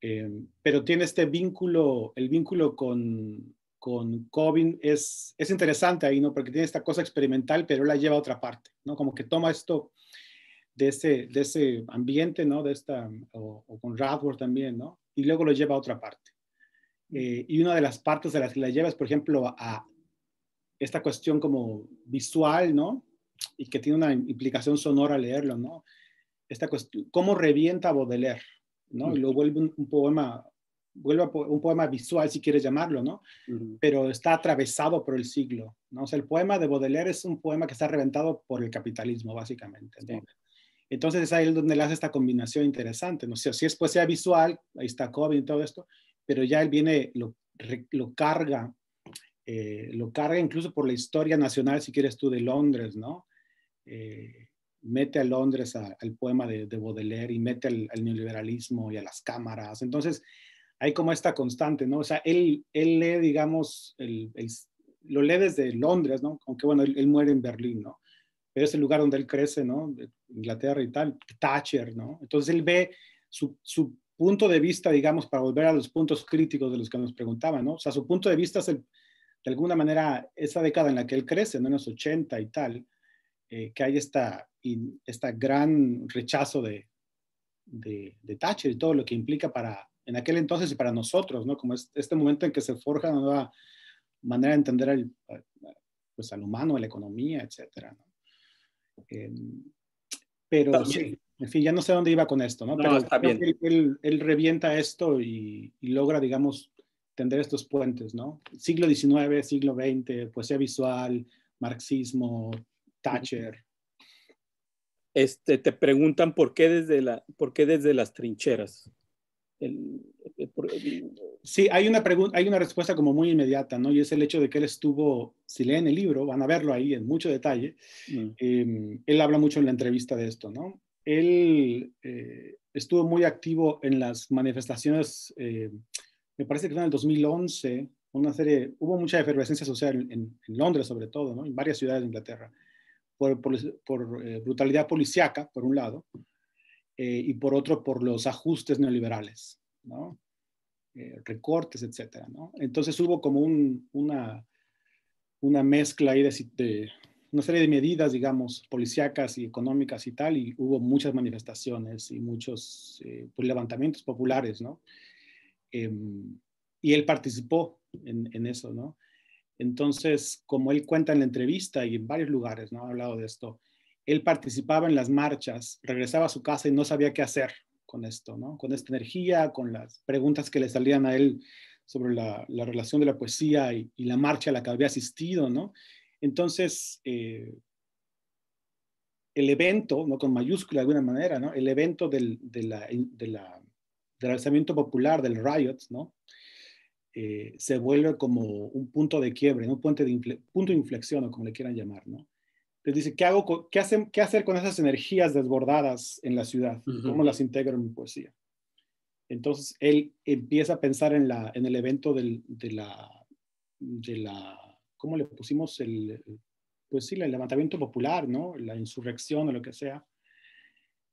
S1: Em, pero tiene este vínculo, el vínculo con, con Cobin es, es interesante ahí, ¿no? Porque tiene esta cosa experimental, pero la lleva a otra parte, ¿no? Como que toma esto de ese, de ese ambiente, ¿no? De esta, o, con Radford también, ¿no? Y luego lo lleva a otra parte. Eh, y una de las partes de las que la lleva es, por ejemplo, a esta cuestión como visual, ¿no? Y que tiene una implicación sonora leerlo, ¿no? Esta cuestión, cómo revienta Baudelaire, y lo vuelve un, poema vuelve un poema visual, si quieres llamarlo, ¿no? Pero está atravesado por el siglo, ¿no? O sea, el poema de Baudelaire es un poema que está reventado por el capitalismo, básicamente, Entonces es ahí donde le hace esta combinación interesante, ¿no? sé si es poesía visual, ahí está kobe y todo esto, pero ya él viene, lo, lo carga, eh, lo carga incluso por la historia nacional, si quieres tú, de Londres, ¿no? Eh, mete a Londres al poema de, Baudelaire y mete al, neoliberalismo y a las cámaras. Entonces, hay como esta constante, ¿no? O sea, él, él lee, digamos, el, lo lee desde Londres, ¿no? Aunque bueno, él, muere en Berlín, ¿no? Pero es el lugar donde él crece, ¿no? Inglaterra y tal, Thatcher, ¿no? Entonces él ve su, punto de vista, digamos, para volver a los puntos críticos de los que nos preguntaban, ¿no? O sea, su punto de vista es de alguna manera esa década en la que él crece, ¿no? En los 80 y tal eh, que hay esta, esta, gran rechazo de, de, Thatcher y todo lo que implica para, en aquel entonces y para nosotros, ¿no? Como este momento en que se forja una nueva manera de entender al, pues, al humano, a la economía, etcétera, eh, pero en fin, ya no sé dónde iba con esto, ¿no? pero Él, revienta esto y, y, logra, digamos, tender estos puentes, ¿no? Siglo XIX, siglo XX, poesía visual, marxismo, Thatcher.
S2: Este, te preguntan por qué desde, la, por qué desde las trincheras. El,
S1: sí, hay una, pregunta, hay una respuesta como muy inmediata, ¿no? Y es el hecho de que él estuvo, si leen el libro, van a verlo ahí en mucho detalle, mm. em, él habla mucho en la entrevista de esto, ¿no? Él eh, estuvo muy activo en las manifestaciones, eh, me parece que fue en el 2011, una serie, hubo mucha efervescencia social en, en Londres sobre todo, ¿no? En varias ciudades de Inglaterra por, eh, brutalidad policiaca, por un lado, eh, y por otro por los ajustes neoliberales, ¿no? Eh, recortes, etc. ¿no? Entonces hubo como una, mezcla ahí de, una serie de medidas, digamos, policíacas y económicas y tal, y hubo muchas manifestaciones y muchos pues, levantamientos populares, ¿no? Em, y él participó en, en eso, ¿no? Entonces, como él cuenta en la entrevista y en varios lugares, ¿no? Ha hablado de esto. Él participaba en las marchas, regresaba a su casa y no sabía qué hacer con esto, ¿no? Con esta energía, con las preguntas que le salían a él sobre la, relación de la poesía y, la marcha a la que había asistido, ¿no? Entonces, eh, el evento, ¿no? Con mayúscula de alguna manera, ¿no? El evento del, de del alzamiento popular, del riot, ¿no? Eh, se vuelve como un punto de quiebre, un punto de, inflexión o como le quieran llamar, ¿no? Entonces dice, ¿qué, hago qué, ¿qué hacer con esas energías desbordadas en la ciudad? ¿Cómo las integro en mi poesía? Entonces él empieza a pensar en, el evento de, la, de ¿cómo le pusimos? El, pues el levantamiento popular, ¿no? La insurrección o lo que sea.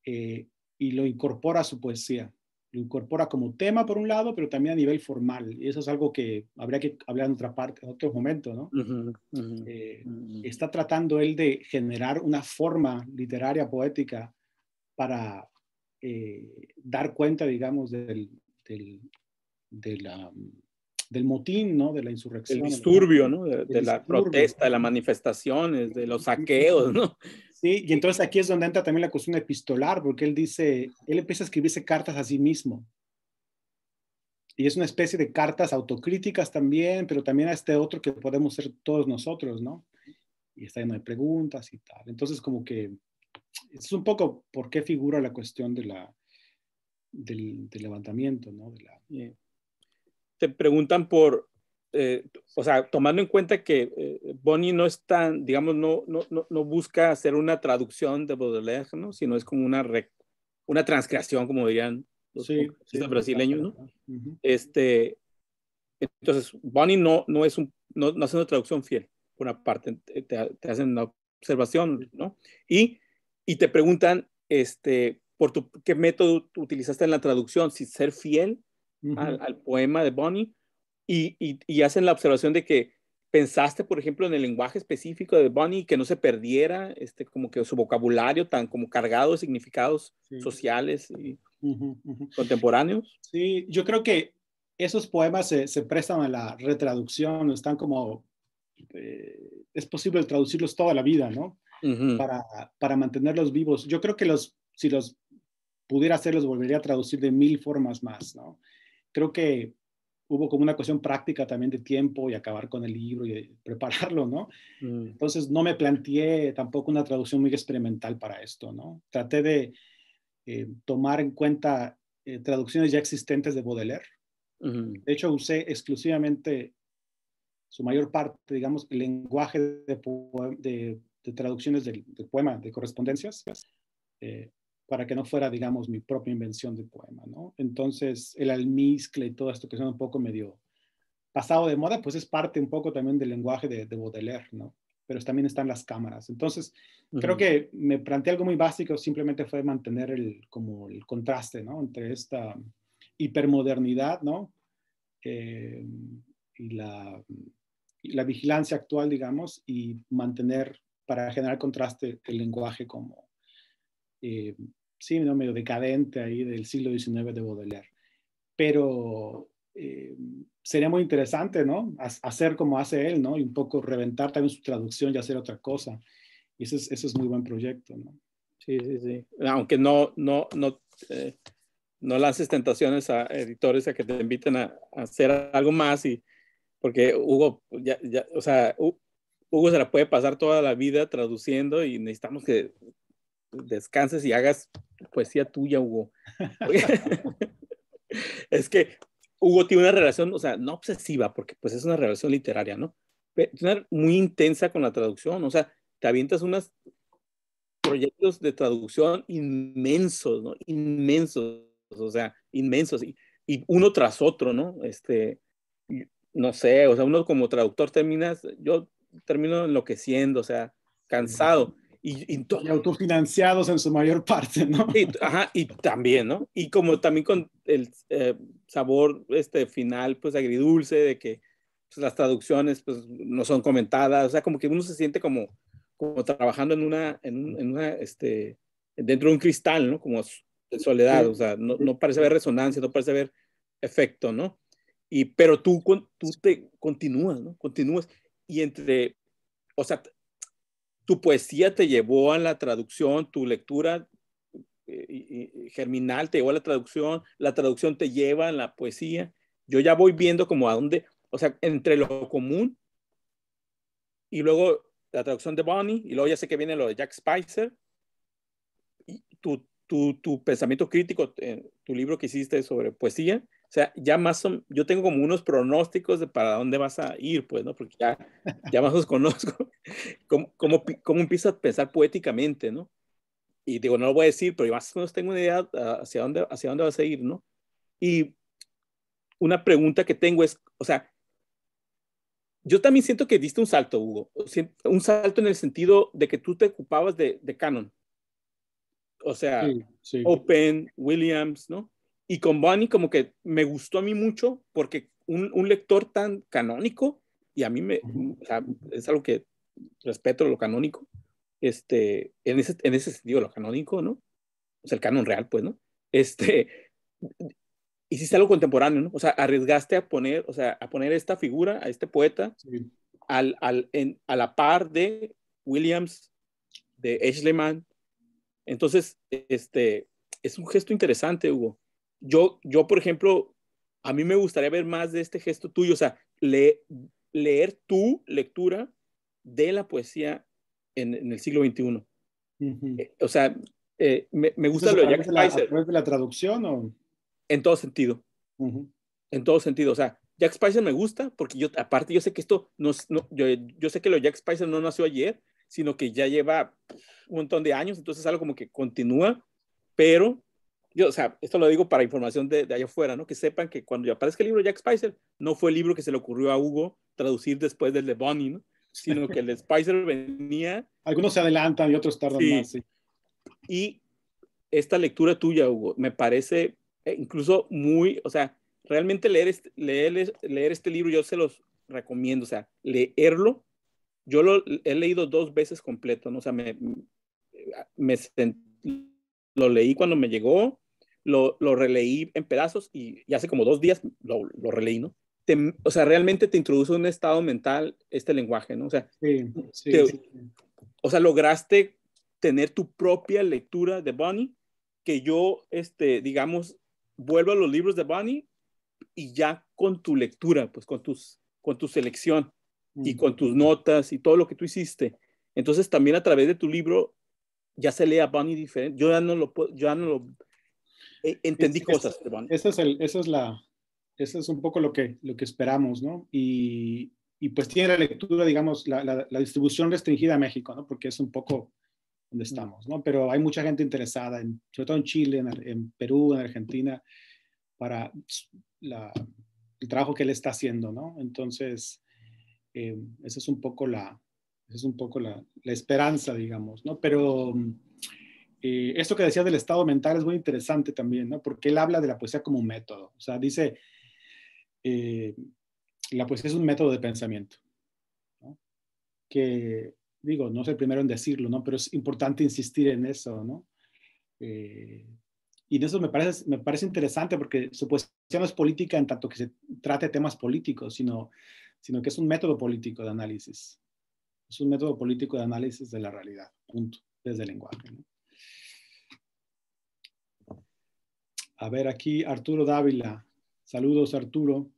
S1: Eh, y lo incorpora a su poesía lo incorpora como tema por un lado, pero también a nivel formal. Y eso es algo que habría que hablar en otra parte, en otro momento, ¿no? Eh, está tratando él de generar una forma literaria, poética, para eh, dar cuenta, digamos, del, del, de la, del, motín, ¿no? De la insurrección. El disturbio, ¿no? De, la protesta,
S2: de las manifestaciones, de los saqueos, ¿no?
S1: Sí, y entonces aquí es donde entra también la cuestión epistolar, porque él dice, él empieza a escribirse cartas a sí mismo. Y es una especie de cartas autocríticas también, pero también a este otro que podemos ser todos nosotros, ¿no? Y está lleno de preguntas y tal. Entonces, como que es un poco por qué figura la cuestión de la, del, levantamiento, ¿no? De la,
S2: Te preguntan por eh, o sea, tomando en cuenta que eh, Bonnie no es tan, digamos, no, no, no, busca hacer una traducción de Baudelaire, ¿no? sino es como una, una transcreación, como dirían los brasileños, ¿no? este, entonces, Bonnie no, no, es un, no, hace una traducción fiel, por una parte, te, hacen una observación, ¿no? Y, y te preguntan, este, por tu, qué método utilizaste en la traducción, si ser fiel al poema de Bonnie y, hacen la observación de que pensaste, por ejemplo, en el lenguaje específico de Bunny, que no se perdiera este, como que su vocabulario tan como cargado de significados sociales y contemporáneos. Sí, yo creo que esos
S1: poemas se, prestan a la retraducción, están como, eh, es posible traducirlos toda la vida, ¿no? para, para mantenerlos vivos. Yo creo que los, si los pudiera hacer, los volvería a traducir de mil formas más, ¿no? Creo que hubo como una cuestión práctica también de tiempo y acabar con el libro y eh, prepararlo, ¿no? Mm. Entonces no me planteé tampoco una traducción muy experimental para esto, ¿no? Traté de eh, tomar en cuenta eh, traducciones ya existentes de Baudelaire. De hecho, usé exclusivamente su mayor parte, digamos, el lenguaje de, traducciones del, poema, de correspondencias. Eh, para que no fuera, digamos, mi propia invención de poema, ¿no? Entonces, el almizcle y todo esto que son un poco medio pasado de moda, pues es parte un poco también del lenguaje de, de Baudelaire, ¿no? Pero también están las cámaras. Entonces, creo que me planteé algo muy básico, simplemente fue mantener el, como el contraste, ¿no? Entre esta hipermodernidad, ¿no? Eh, y la vigilancia actual, digamos, y mantener, para generar contraste, el lenguaje como eh, sí, no, medio decadente ahí del siglo XIX de Baudelaire. Pero eh, sería muy interesante, ¿no? Hacer como hace él, ¿no? Y un poco reventar también su traducción y hacer otra cosa. Y ese es, es muy buen proyecto, ¿no? Sí, sí, sí.
S2: Aunque no, no, no, eh, no lances tentaciones a editores a que te inviten a, a hacer algo más y porque Hugo, ya, ya, o sea, Hugo se la puede pasar toda la vida traduciendo y necesitamos que descanses y hagas poesía tuya, Hugo. es que Hugo tiene una relación, o sea, no obsesiva, porque pues es una relación literaria, ¿no? Pero muy intensa con la traducción, o sea, te avientas unos proyectos de traducción inmensos, ¿no? Inmensos, o sea, inmensos, y, uno tras otro, ¿no? Este, no sé, o sea, uno como traductor terminas, yo termino enloqueciendo, o sea, cansado. Y, autofinanciados en su mayor parte, ¿no? ajá, y también, ¿no? Y como también con el eh, sabor este final, pues agridulce, de que pues, las traducciones pues, no son comentadas, o sea, como que uno se siente como, como trabajando en una, en, este, dentro de un cristal, ¿no? Como soledad, o sea, no, no, parece haber resonancia, no parece haber efecto, ¿no? Y, pero tú, tú te continúas, ¿no? Continúas. Y entre, o sea, tu poesía te llevó a la traducción, tu lectura eh, germinal te llevó a la traducción, la traducción te lleva a la poesía. Yo ya voy viendo como a dónde, o sea, entre lo común y luego la traducción de Bonnie, y luego ya sé que viene lo de Jack Spicer, tu, pensamiento crítico, eh, tu libro que hiciste sobre poesía, o sea, ya más son. yo tengo como unos pronósticos de para dónde vas a ir, pues, ¿no? Porque ya, ya más os conozco cómo, como empiezo a pensar poéticamente, ¿no? Y digo, no lo voy a decir, pero más o menos tengo una idea ah, hacia dónde, hacia dónde vas a ir, ¿no? Y una pregunta que tengo es, o sea, yo también siento que diste un salto, Hugo, un salto en el sentido de que tú te ocupabas de, Canon. O sea, Open, Williams, ¿no? Y con Bunny como que me gustó a mí mucho porque un, un lector tan canónico, y a mí me, o sea, es algo que respeto lo canónico, este, en ese, en ese sentido, lo canónico, ¿no? O sea, el canon real, pues, ¿no? Este, hiciste algo contemporáneo, ¿no? O sea, arriesgaste a poner, o sea, a poner esta figura, a este poeta, al, al, en, a la par de Williams, de Mann. Entonces, este, es un gesto interesante, Hugo yo, por ejemplo, a mí me gustaría ver más de este gesto tuyo, o sea, leer tu lectura de la poesía en, el siglo XXI. Eh, o sea, eh, me, gusta lo de Jack la, de la traducción o...? En todo sentido. En todo sentido, o sea, Jack Spicer me gusta porque yo, aparte, yo sé que esto, no, no yo, sé que lo de Jack Spicer no nació ayer, sino que ya lleva un montón de años, entonces algo como que continúa, pero yo, o sea, esto lo digo para información de, de allá afuera, ¿no? Que sepan que cuando aparezca el libro Jack Spicer, no fue el libro que se le ocurrió a Hugo traducir después del de Bonnie, ¿no? Sino que el de Spicer venía...
S1: Algunos se adelantan y otros tardan más, sí.
S2: Y esta lectura tuya, Hugo, me parece eh, incluso muy, o sea, realmente leer este, leer, leer este libro yo se los recomiendo, o sea, leerlo. Yo lo he leído dos veces completo, ¿no? O sea, me, me lo leí cuando me llegó lo, releí en pedazos y, hace como dos días lo, releí, ¿no? o sea, realmente te introduce un estado mental este lenguaje, ¿no? O sea, O sea lograste tener tu propia lectura de Bunny, que yo, este, digamos, vuelvo a los libros de Bunny y ya con tu lectura, pues con, tus, con tu selección y mm. con tus notas y todo lo que tú hiciste. Entonces también a través de tu libro ya se lee a Bunny diferente. Yo ya no lo, yo ya no lo eh, entendí cosas, perdón. Esa es, el, es, la, es un poco lo
S1: que, lo que esperamos, ¿no? Y, y pues tiene la lectura, digamos, la, distribución restringida a México, ¿no? Porque es un poco donde mm. estamos, ¿no? Pero hay mucha gente interesada, en, sobre todo en Chile, en, Perú, en Argentina, para el trabajo que él está haciendo, ¿no? Entonces, eh, esa es un poco la, es un poco la, la esperanza, digamos, ¿no? Pero mm, eh, esto que decía del estado mental es muy interesante también, ¿no? Porque él habla de la poesía como un método. O sea, dice, eh, la poesía es un método de pensamiento. Que, digo, no es el primero en decirlo, ¿no? Pero es importante insistir en eso, ¿no? Eh, y de eso me parece, me parece interesante porque su poesía no es política en tanto que se trate temas políticos, sino, sino que es un método político de análisis. Es un método político de análisis de la realidad, punto, desde el lenguaje. ¿no? A ver, aquí Arturo Dávila. Saludos, Arturo.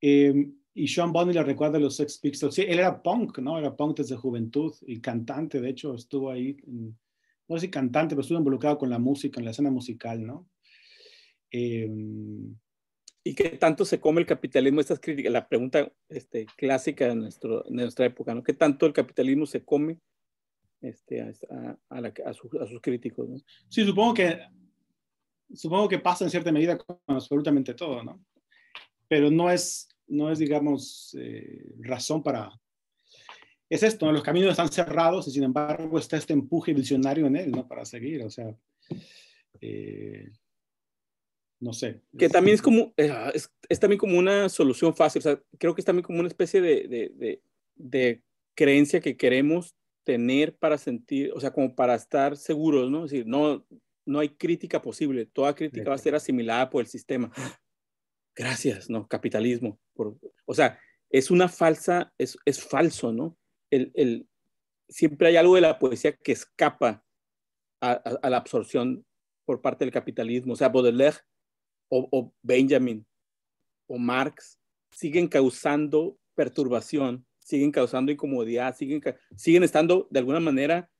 S1: Em, y Sean Bonnie le recuerda a los Sex Pistols. Sí, él era punk, ¿no? Era punk desde juventud y cantante, de hecho, estuvo ahí, no sé si cantante, pero estuvo involucrado con la música, en la escena musical, ¿no?
S2: Em, ¿Y qué tanto se come el capitalismo? Esta es la pregunta este, clásica de, nuestra época, ¿no? ¿Qué tanto el capitalismo se come este, a, sus críticos? Sí, supongo que
S1: supongo que pasa en cierta medida con absolutamente todo, ¿no? Pero no es, no es digamos, eh, razón para... Es esto, los caminos están cerrados y sin embargo está este empuje visionario en él, ¿no? Para seguir, o sea... Eh,
S2: no sé. Que también es como, eh, ah, es, también como una solución fácil, o sea, creo que es también como una especie de, de, de, de creencia que queremos tener para sentir, o sea, como para estar seguros, ¿no? Es decir, no, no hay crítica posible, toda crítica va a ser asimilada por el sistema. Gracias, ¿no? Capitalismo. o sea, es una falsa, es, es falso, ¿no? El, siempre hay algo de la poesía que escapa a, la absorción por parte del capitalismo. O sea, Baudelaire o, o Benjamin o Marx siguen causando perturbación, siguen causando incomodidad, siguen, siguen estando de alguna manera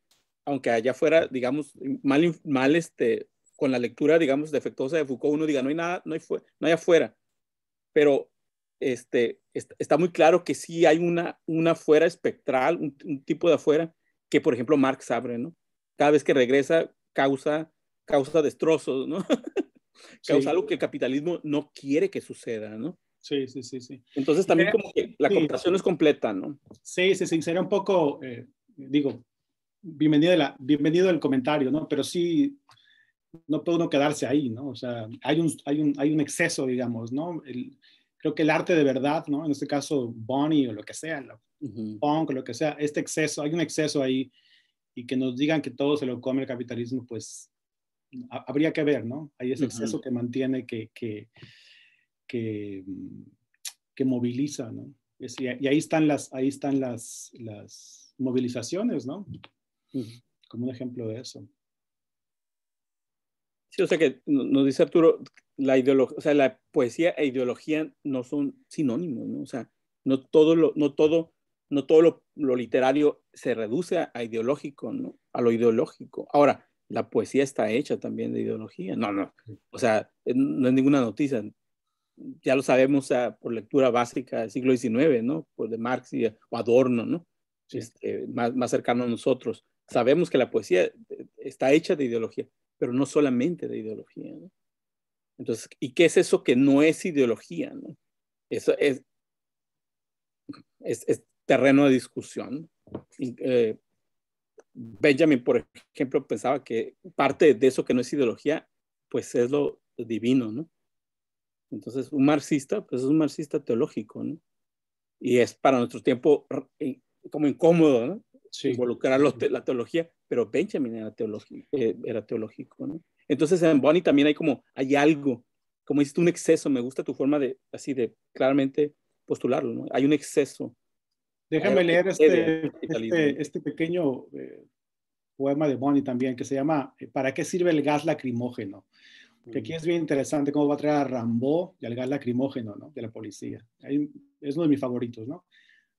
S2: aunque allá fuera, digamos, mal, mal este, con la lectura, digamos, defectuosa de Foucault, uno diga, no hay nada, no hay, no hay afuera. Pero este, está muy claro que sí hay una, una afuera espectral, un, tipo de afuera que, por ejemplo, Marx abre, ¿no? Cada vez que regresa, causa, causa destrozos, ¿no? causa algo que el capitalismo no quiere que suceda, ¿no? Sí, sí, sí, sí. Entonces también como que la es completa, ¿no? Sí, sí, sí, un poco,
S1: digo, bienvenido, la, bienvenido el comentario, ¿no? Pero sí, no puede uno quedarse ahí, ¿no? O sea, hay un, hay un, hay un exceso, digamos, ¿no? creo que el arte de verdad, ¿no? En este caso, Bonnie o lo que sea, punk o lo que sea, este exceso, hay un exceso ahí y que nos digan que todo se lo come el capitalismo, pues habría que ver, ¿no? Hay ese exceso que mantiene, que, que, que, que moviliza, ¿no? y, y, ahí están las, ahí están las, las movilizaciones, ¿no? Como un ejemplo de eso.
S2: Sí, o sea que nos dice Arturo, la poesía e ideología no son sinónimos, ¿no? O sea, no todo lo, no todo, no todo lo, literario se reduce a, ideológico, ¿no? A lo ideológico. Ahora, la poesía está hecha también de ideología. No, no. O sea, eh, no es ninguna noticia. Ya lo sabemos por lectura básica del siglo XIX, ¿no? Por pues de Marx y, o Adorno, ¿no? Este, más, más cercano a nosotros. Sabemos que la poesía eh, está hecha de ideología, pero no solamente de ideología. ¿no? Entonces, ¿y qué es eso que no es ideología? ¿no? Eso es, es, terreno de discusión. Eh, Benjamin, por ejemplo, pensaba que parte de eso que no es ideología, pues es lo divino, ¿no? Entonces, un marxista, pues es un marxista teológico, ¿no? Y es para nuestro tiempo eh, como incómodo, ¿no? sí. involucrar la teología, pero Benjamin era, eh, teológico, Entonces en Bonnie también hay como, hay algo, como dices un exceso, me gusta tu forma de, así de claramente postularlo, ¿no? Hay un exceso. Déjame leer este, este, este,
S1: pequeño eh, poema de Bonnie también, que se llama eh, ¿Para qué sirve el gas lacrimógeno? Que mm. aquí es bien interesante cómo va a traer a Rambo y al gas lacrimógeno ¿no? de la policía. es uno de mis favoritos, ¿no?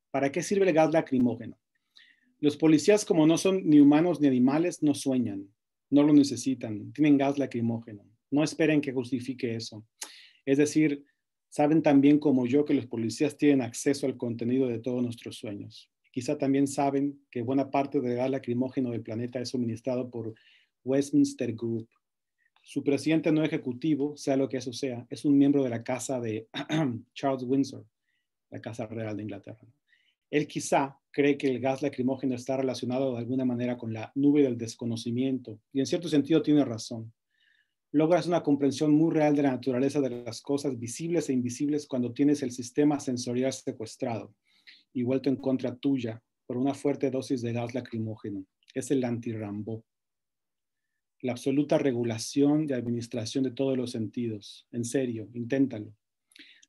S1: ¿Para qué sirve el gas lacrimógeno? Los policías, como no son ni humanos ni animales, no sueñan, no lo necesitan, tienen gas lacrimógeno. No esperen que justifique eso. Es decir, saben también como yo que los policías tienen acceso al contenido de todos nuestros sueños. Quizá también saben que buena parte del gas lacrimógeno del planeta es suministrado por Westminster Group. Su presidente no ejecutivo, sea lo que eso sea, es un miembro de la casa de Charles Windsor, la Casa Real de Inglaterra. Él quizá cree que el gas lacrimógeno está relacionado de alguna manera con la nube del desconocimiento, y en cierto sentido tiene razón. Logras una comprensión muy real de la naturaleza de las cosas visibles e invisibles cuando tienes el sistema sensorial secuestrado y vuelto en contra tuya por una fuerte dosis de gas lacrimógeno. Es el anti-Rambo, La absoluta regulación y administración de todos los sentidos. En serio, inténtalo.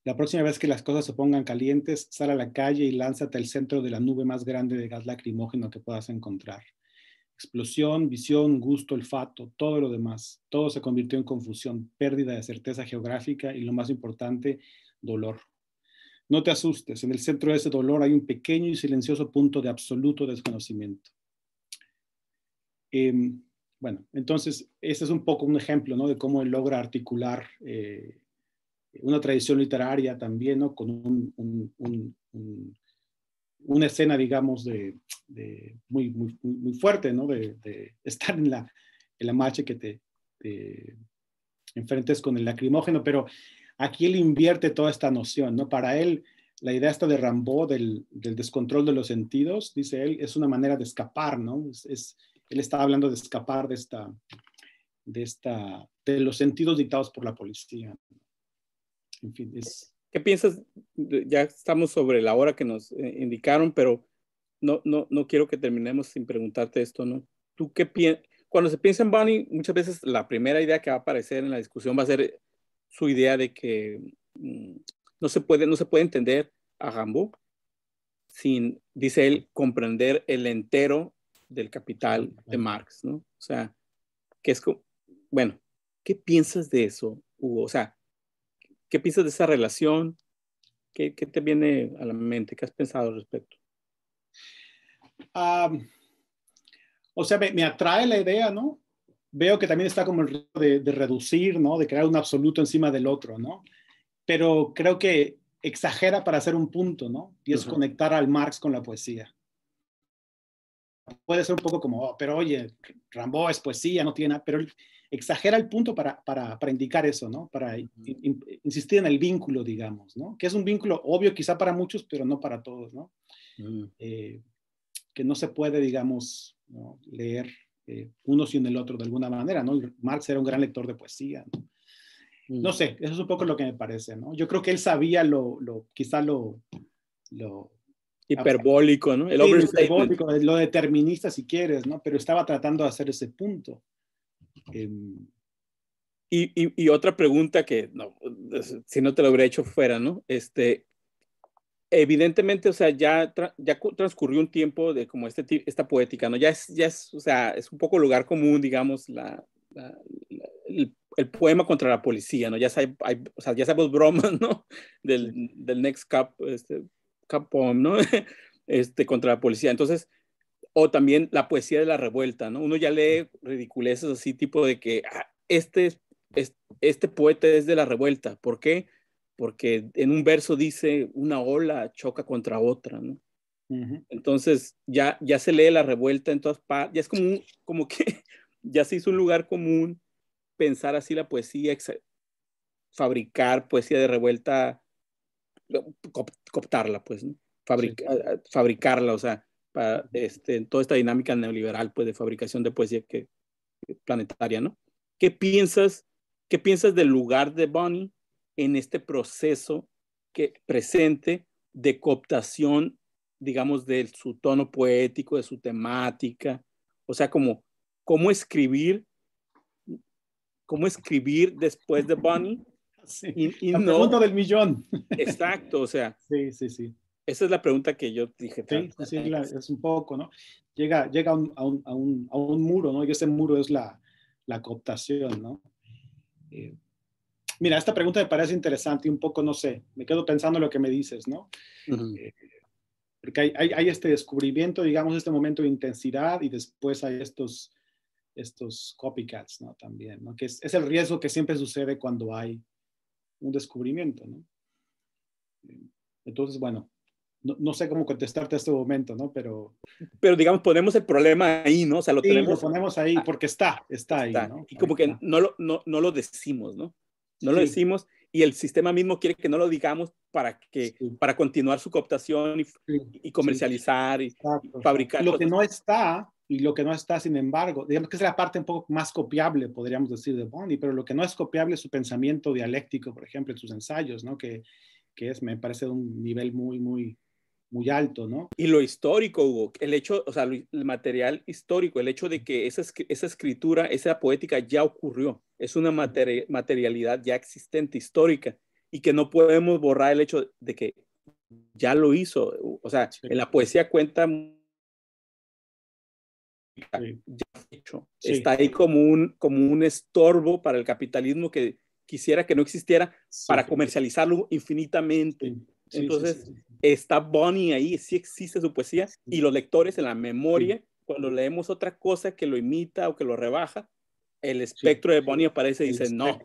S1: La próxima vez que las cosas se pongan calientes, sal a la calle y lánzate al centro de la nube más grande de gas lacrimógeno que puedas encontrar. Explosión, visión, gusto, olfato, todo lo demás. Todo se convirtió en confusión, pérdida de certeza geográfica y lo más importante, dolor. No te asustes, en el centro de ese dolor hay un pequeño y silencioso punto de absoluto desconocimiento. Em, bueno, entonces, este es un poco un ejemplo ¿no? de cómo él logra articular eh, una tradición literaria también, ¿no? Con una escena, digamos, de, muy, fuerte, ¿no? De, estar en la, en marcha que te, enfrentes con el lacrimógeno, pero aquí él invierte toda esta noción, ¿no? Para él, la idea esta de Rambo, del, descontrol de los sentidos, dice él, es una manera de escapar, ¿no? Es, él está hablando de escapar de esta, de
S2: de los sentidos dictados por la policía fin, ¿Qué piensas? Ya estamos sobre la hora que nos eh, indicaron, pero no, no, no quiero que terminemos sin preguntarte esto, ¿no? ¿Tú qué piensas? Cuando se piensa en Bunny, muchas veces la primera idea que va a aparecer en la discusión va a ser su idea de que mm, no, se puede, no se puede entender a Rambo sin, dice él, comprender el entero del capital de Marx, ¿no? O sea, que es como, bueno, ¿qué piensas de eso, Hugo? O sea, ¿Qué piensas de esa relación? ¿Qué, te viene a la mente? ¿Qué has pensado al respecto? Ah,
S1: o sea, me, atrae la idea, ¿no? Veo que también está como el de, reducir, ¿no? De crear un absoluto encima del otro, ¿no? Pero creo que exagera para hacer un punto, ¿no? Y es conectar al Marx con la poesía puede ser un poco como, oh, pero oye, Rambo es poesía, no tiene nada, pero exagera el punto para, para, indicar eso, ¿no? Para insistir en el vínculo, digamos, ¿no? Que es un vínculo obvio quizá para muchos, pero no para todos, ¿no? Mm. Eh, que no se puede, digamos, leer eh, uno sin el otro de alguna manera, ¿no? Marx era un gran lector de poesía, ¿no? Mm. sé, eso es un poco lo que me parece, ¿no? Yo creo que él sabía lo, lo quizá lo,
S2: lo Ah, hiperbólico, ¿no? El sí, hiperbólico,
S1: lo determinista si quieres, ¿no? Pero estaba tratando de hacer ese punto.
S2: Em, y, otra pregunta que, no, si no te lo hubiera hecho fuera, ¿no? Este, evidentemente, o sea, ya, ya transcurrió un tiempo de como este, esta poética, ¿no? Ya es, ya es, o sea, es un poco lugar común, digamos, la, el, poema contra la policía, ¿no? Ya, o sea, ya sabemos bromas, ¿no? Del, del Next Cup, este, Japón, ¿no? Este, contra la policía. Entonces, o también la poesía de la revuelta, ¿no? Uno ya lee ridiculeces así, tipo de que ah, este, este, poeta es de la revuelta. ¿Por qué? Porque en un verso dice una ola choca contra otra, ¿no? Entonces ya, ya se lee la revuelta en todas partes, ya es como, como que ya se hizo un lugar común pensar así la poesía, fabricar poesía de revuelta cooptarla, pues, fabricarla, o sea, para, este, toda esta dinámica neoliberal, pues, de fabricación de poesía que, eh, planetaria, ¿no? ¿Qué piensas, qué piensas del lugar de Bonnie en este proceso que presente de cooptación, digamos, de su tono poético, de su temática? O sea, como, cómo escribir, cómo escribir después de Bonnie Sí, y, la pregunta del millón. Exacto, o sea. Sí, sí, sí. Esa es la pregunta que yo dije. Sí,
S1: es un poco, ¿no? Llega, llega a, un, muro, ¿no? Y ese muro es la, cooptación, ¿no? Eh, mira, esta pregunta me parece interesante y un poco, no sé, me quedo pensando en lo que me dices, ¿no? Eh, porque hay, este descubrimiento, digamos, este momento de intensidad y después hay estos, estos copycats, ¿no? También, ¿no? Que es el riesgo que siempre sucede cuando hay un descubrimiento, ¿no? Eh, entonces, bueno, no, sé cómo contestarte a este momento, ¿no? Pero...
S2: Pero digamos, ponemos el problema ahí, ¿no? O sea, lo tenemos... Lo ponemos ahí porque está,
S1: está, ahí, ¿no?
S2: Y como que no lo, no, no, lo decimos, ¿no? No lo decimos y el sistema mismo quiere que no lo digamos para que para continuar su cooptación y, y comercializar y, fabricar. Lo que no
S1: está y lo que no está, sin embargo, digamos que es la parte un poco más copiable, podríamos decir, de Bondi, pero lo que no es copiable es su pensamiento dialéctico, por ejemplo, en sus ensayos, ¿no? Que, que es, me parece, de un nivel muy, muy, muy alto, ¿no?
S2: Y lo histórico, Hugo, el hecho, o sea, el material histórico, el hecho de que esa, esa escritura, esa poética ya ocurrió, es una materialidad ya existente, histórica, y que no podemos borrar el hecho de que ya lo hizo. O sea, en la poesía cuenta Está ahí como un, como un estorbo para el capitalismo que quisiera que no existiera para comercializarlo infinitamente. Entonces, está Bonnie ahí, sí existe su poesía y los lectores en la memoria, cuando leemos otra cosa que lo imita o que lo rebaja, el espectro de Bonnie aparece y dice, no,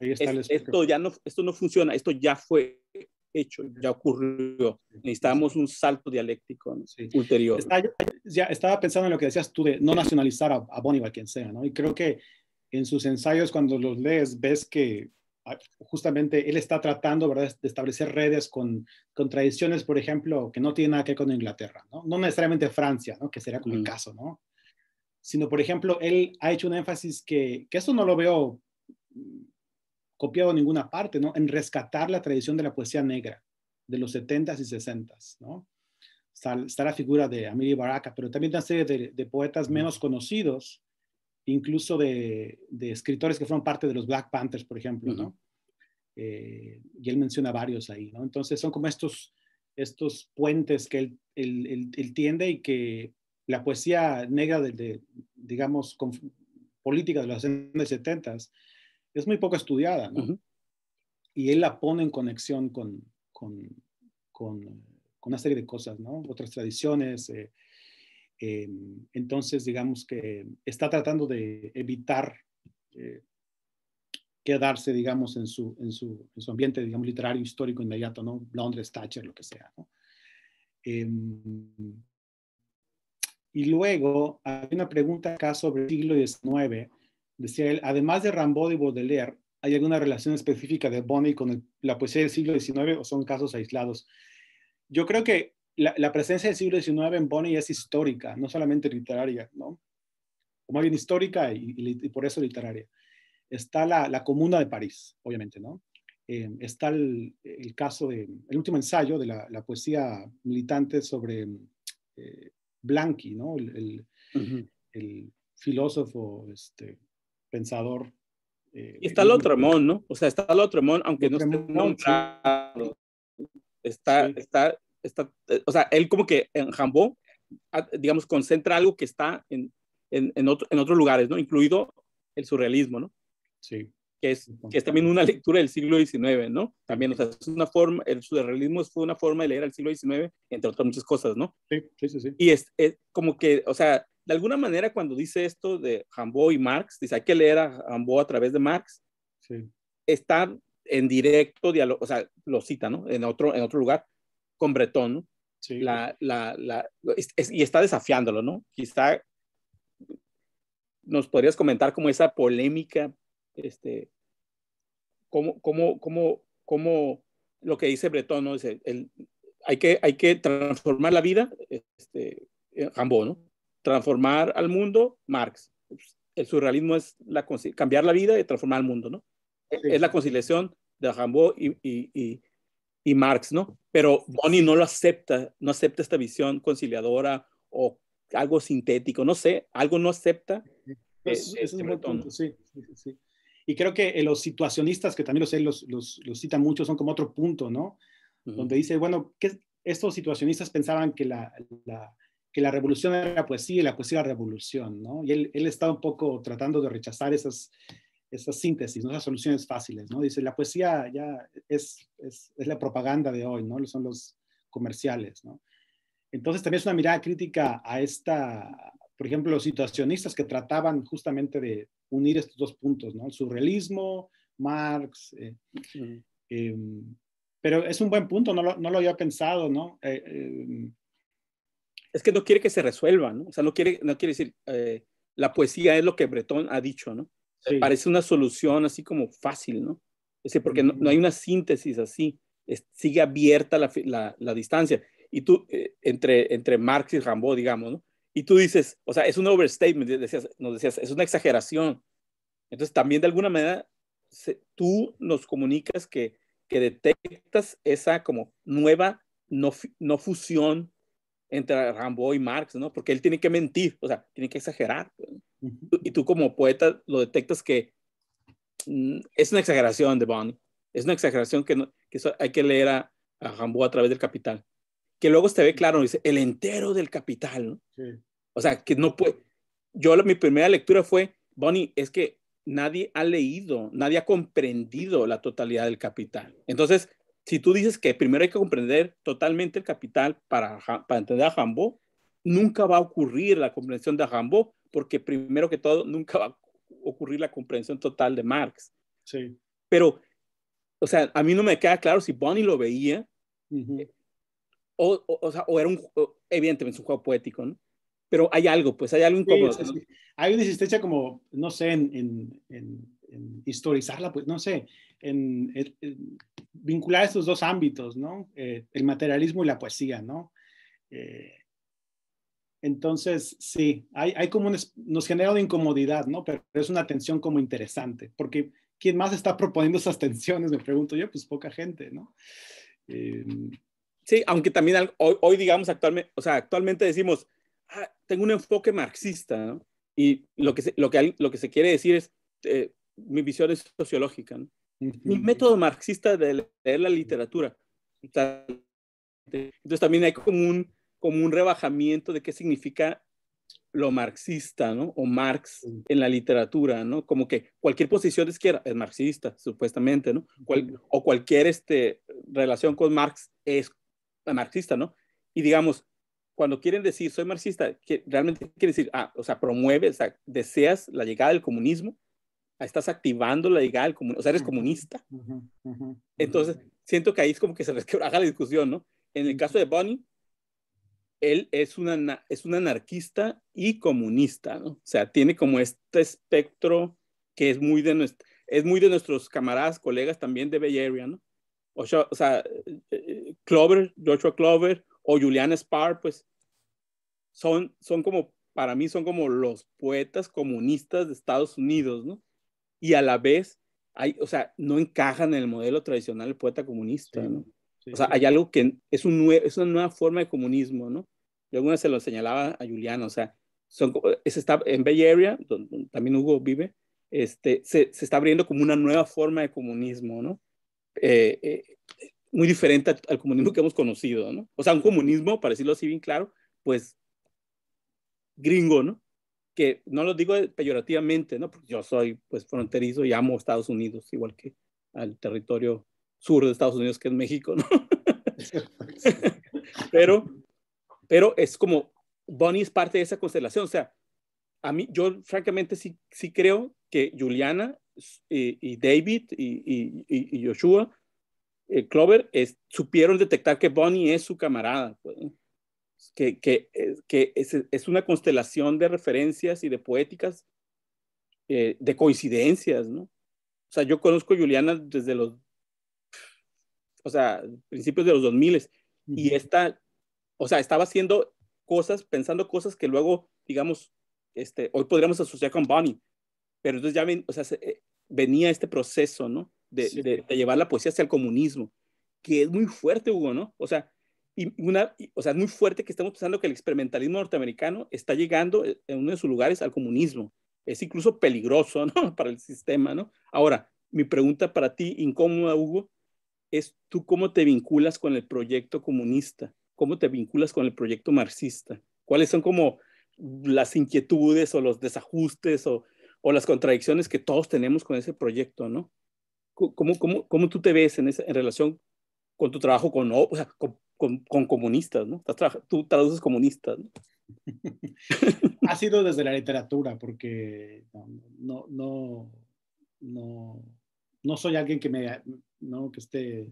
S2: esto ya no, esto no funciona, esto ya fue hecho, ya ocurrió. Necesitamos un salto dialéctico ulterior. ya estaba
S1: pensando en lo que decías tú de no nacionalizar a, a quien sea, ¿no? Y creo que en sus ensayos, cuando los lees, ves que ah, justamente él está tratando ¿verdad? de establecer redes con, con, tradiciones, por ejemplo, que no tienen nada que ver con Inglaterra, no, no necesariamente Francia, ¿no? que sería como el caso, ¿no? sino, por ejemplo, él ha hecho un énfasis que, que eso no lo veo copiado en ninguna parte, ¿no? En rescatar la tradición de la poesía negra de los 70 y 60 ¿no? Está, la figura de Amiri Baraka, pero también una serie de, poetas menos conocidos, incluso de, escritores que fueron parte de los Black Panthers, por ejemplo, ¿no? Eh, y él menciona varios ahí, ¿no? Entonces son como estos, estos puentes que él, tiende y que la poesía negra de, digamos, con, política de los 70s es muy poco estudiada, ¿no? Y él la pone en conexión con, una serie de cosas, ¿no? Otras tradiciones. Eh, eh, entonces, digamos que está tratando de evitar eh, quedarse, digamos, en su, en, su, ambiente, digamos, literario, histórico, inmediato, ¿no? Londres, Thatcher, lo que sea, ¿no? Em, y luego hay una pregunta acá sobre el siglo XIX decía él, además de Rimbaud y Baudelaire, ¿hay alguna relación específica de Bonnie con la poesía del siglo XIX o son casos aislados? Yo creo que la, presencia del siglo XIX en Bonnie es histórica, no solamente literaria, ¿no? O más bien histórica y, por eso literaria. Está la, Comuna de París, obviamente, ¿no? Eh, está el, caso de, el último ensayo de la, poesía militante sobre eh, Blanqui, ¿no? El, el filósofo este, pensador.
S2: Eh, y está el otro mon, ¿no? O sea, está el otro mon, aunque no esté Está, está, está, eh, o sea, él como que en Jambó, ah, digamos, concentra algo que está en, en, en, otro, en otros lugares, ¿no? Incluido el surrealismo, ¿no? Sí. Que es, que es, también una lectura del siglo XIX, ¿no? También, o sea, es una forma, el surrealismo fue una forma de leer al siglo XIX, entre otras muchas cosas, ¿no? Sí, sí, sí. sí. Y es, es, como que, o sea, de alguna manera cuando dice esto de Jambó y Marx, dice, hay que leer a Jambó a través de Marx, está en directo, diálogo, o sea, lo cita, ¿no? En otro, en otro lugar, con Bretón, ¿no? Pues. y está desafiándolo, ¿no? Quizá nos podrías comentar como esa polémica, este, cómo, cómo, cómo, cómo lo que dice Bretón, ¿no? el, hay, que, hay que transformar la vida, este, ¿no? transformar al mundo, Marx. Pues, el surrealismo es la, cambiar la vida y transformar al mundo, ¿no? Es la conciliación de Rambo y, Marx, ¿no? Pero Bonnie no lo acepta, no acepta esta visión conciliadora o algo sintético, no sé, algo no acepta. Eh,
S1: es, sí, sí, sí. Y creo que eh, los situacionistas, que también los, los, citan mucho, son como otro punto, ¿no? Donde dice, bueno, que estos situacionistas pensaban que la que la revolución era pues la poesía y la poesía era la revolución, ¿no? Y él, él está un poco tratando de rechazar esas, esas síntesis, ¿no? esas soluciones fáciles, ¿no? Dice, la poesía ya es, es, es la propaganda de hoy, ¿no? Son los comerciales, ¿no? Entonces también es una mirada crítica a esta, por ejemplo, los situacionistas que trataban justamente de unir estos dos puntos, ¿no? El surrealismo, Marx. Eh, em, pero es un buen punto, no lo, no
S2: lo había pensado, ¿no? Eh, em, es que no quiere que se resuelva, ¿no? O sea, no quiere, no quiere decir, eh, la poesía es lo que Bretón ha dicho, ¿no? Parece una solución así como fácil, ¿no? Es porque no, hay una síntesis así, sigue abierta la, distancia. Y tú, eh, entre, entre Marx y Rambo, digamos, ¿no? Y tú dices, o sea, es un overstatement, nos decías, es una exageración. Entonces, también de alguna manera, tú nos comunicas que, detectas esa como nueva no, no fusión entre Rambo y Marx, ¿no? Porque él tiene que mentir, o sea, tiene que exagerar. Pues. Y tú como poeta lo detectas que mm, es una exageración de Bonnie, es una exageración que, que hay que leer a, a, Rambo a través del capital, que luego se ve claro, dice, el entero del capital, ¿no? Sí. O sea, que no puede, yo mi primera lectura fue, Bonnie, es que nadie ha leído, nadie ha comprendido la totalidad del capital. Entonces, si tú dices que primero hay que comprender totalmente el capital para, entender a Jambo, nunca va a ocurrir la comprensión de Jambo, porque primero que todo, nunca va a ocurrir la comprensión total de Marx. Sí. Pero, o sea, a mí no me queda claro si Bonnie lo veía, o, o, era un, evidentemente es un juego poético, ¿no? Pero hay algo, pues hay algo incómodo. Sí,
S1: Hay una insistencia como, no sé, en, en, en, historizarla, pues no sé, en, vincular esos dos ámbitos, ¿no? Eh, el materialismo y la poesía, ¿no? Eh, entonces, sí, hay, como nos genera una incomodidad, ¿no? Pero es una tensión como interesante, porque
S2: ¿quién más está proponiendo esas tensiones? Me pregunto yo, pues poca gente, ¿no? Eh, sí, aunque también hoy, digamos actualmente, o sea, actualmente decimos, ah, tengo un enfoque marxista, ¿no? Y lo que se, lo que se quiere decir es, mi visión es sociológica, ¿no? mi método marxista de leer la literatura. Entonces también hay como un, como un rebajamiento de qué significa lo marxista, ¿no? O Marx en la literatura, ¿no? Como que cualquier posición de izquierda es marxista, supuestamente, ¿no? o cualquier este, relación con Marx es marxista, ¿no? Y digamos, cuando quieren decir soy marxista, que realmente quiere decir, ah, o sea, promueve, o sea, deseas la llegada del comunismo, estás activando la legal, o sea, eres comunista. Entonces, siento que ahí es como que se resquebraja la discusión, ¿no? En el caso de Bonnie, él es, una, es un anarquista y comunista, ¿no? O sea, tiene como este espectro que es muy de, es muy de nuestros camaradas, colegas también de Bay Area, ¿no? O, o sea, eh, eh, Clover, Joshua Clover o Juliana Spar, pues son, son como, para mí son como los poetas comunistas de Estados Unidos, ¿no? y a la vez, hay, o sea, no encajan en el modelo tradicional del poeta comunista, ¿no? o sea, hay algo que es, un es una nueva forma de comunismo, ¿no? Yo alguna vez se lo señalaba a Julián, o sea, son, está en Bay Area, donde también Hugo vive, este, se, se, está abriendo como una nueva forma de comunismo, ¿no? Eh, eh, muy diferente al comunismo que hemos conocido, ¿no? O sea, un comunismo, para decirlo así bien claro, pues gringo, ¿no? que no lo digo peyorativamente, ¿no? Porque yo soy pues fronterizo y amo Estados Unidos, igual que al territorio sur de Estados Unidos que es México, ¿no? pero, pero es como Bonnie es parte de esa constelación, o sea, a mí, yo francamente sí, creo que Juliana y, David y, y, Joshua, eh, Clover, supieron detectar que Bonnie es su camarada, pues, que, que, eh, que es, una constelación de referencias y de poéticas, eh, de coincidencias, ¿no? O sea, yo conozco a Juliana desde los, o sea, principios de los 2000 y esta, o sea, estaba haciendo cosas, pensando cosas que luego, digamos, este, hoy podríamos asociar con Bonnie, pero entonces ya eh, venía este proceso, ¿no? de llevar la poesía hacia el comunismo, que es muy fuerte, Hugo, ¿no? O sea, y una, o sea, es muy fuerte que estamos pensando que el experimentalismo norteamericano está llegando eh, en uno de sus lugares al comunismo. Es incluso peligroso, ¿no? Para el sistema, ¿no? Ahora, mi pregunta para ti, incómoda, Hugo, es tú cómo te vinculas con el proyecto comunista, cómo te vinculas con el proyecto marxista, cuáles son como las inquietudes o los desajustes o, o las contradicciones que todos tenemos con ese proyecto, ¿no? ¿Cómo, cómo, cómo tú te ves en, esa, en relación con tu trabajo con, con con, comunistas, ¿no? Tú traduces comunistas, ¿no?
S1: ha sido desde la literatura, porque no, no, no, no soy alguien que me, no, que esté,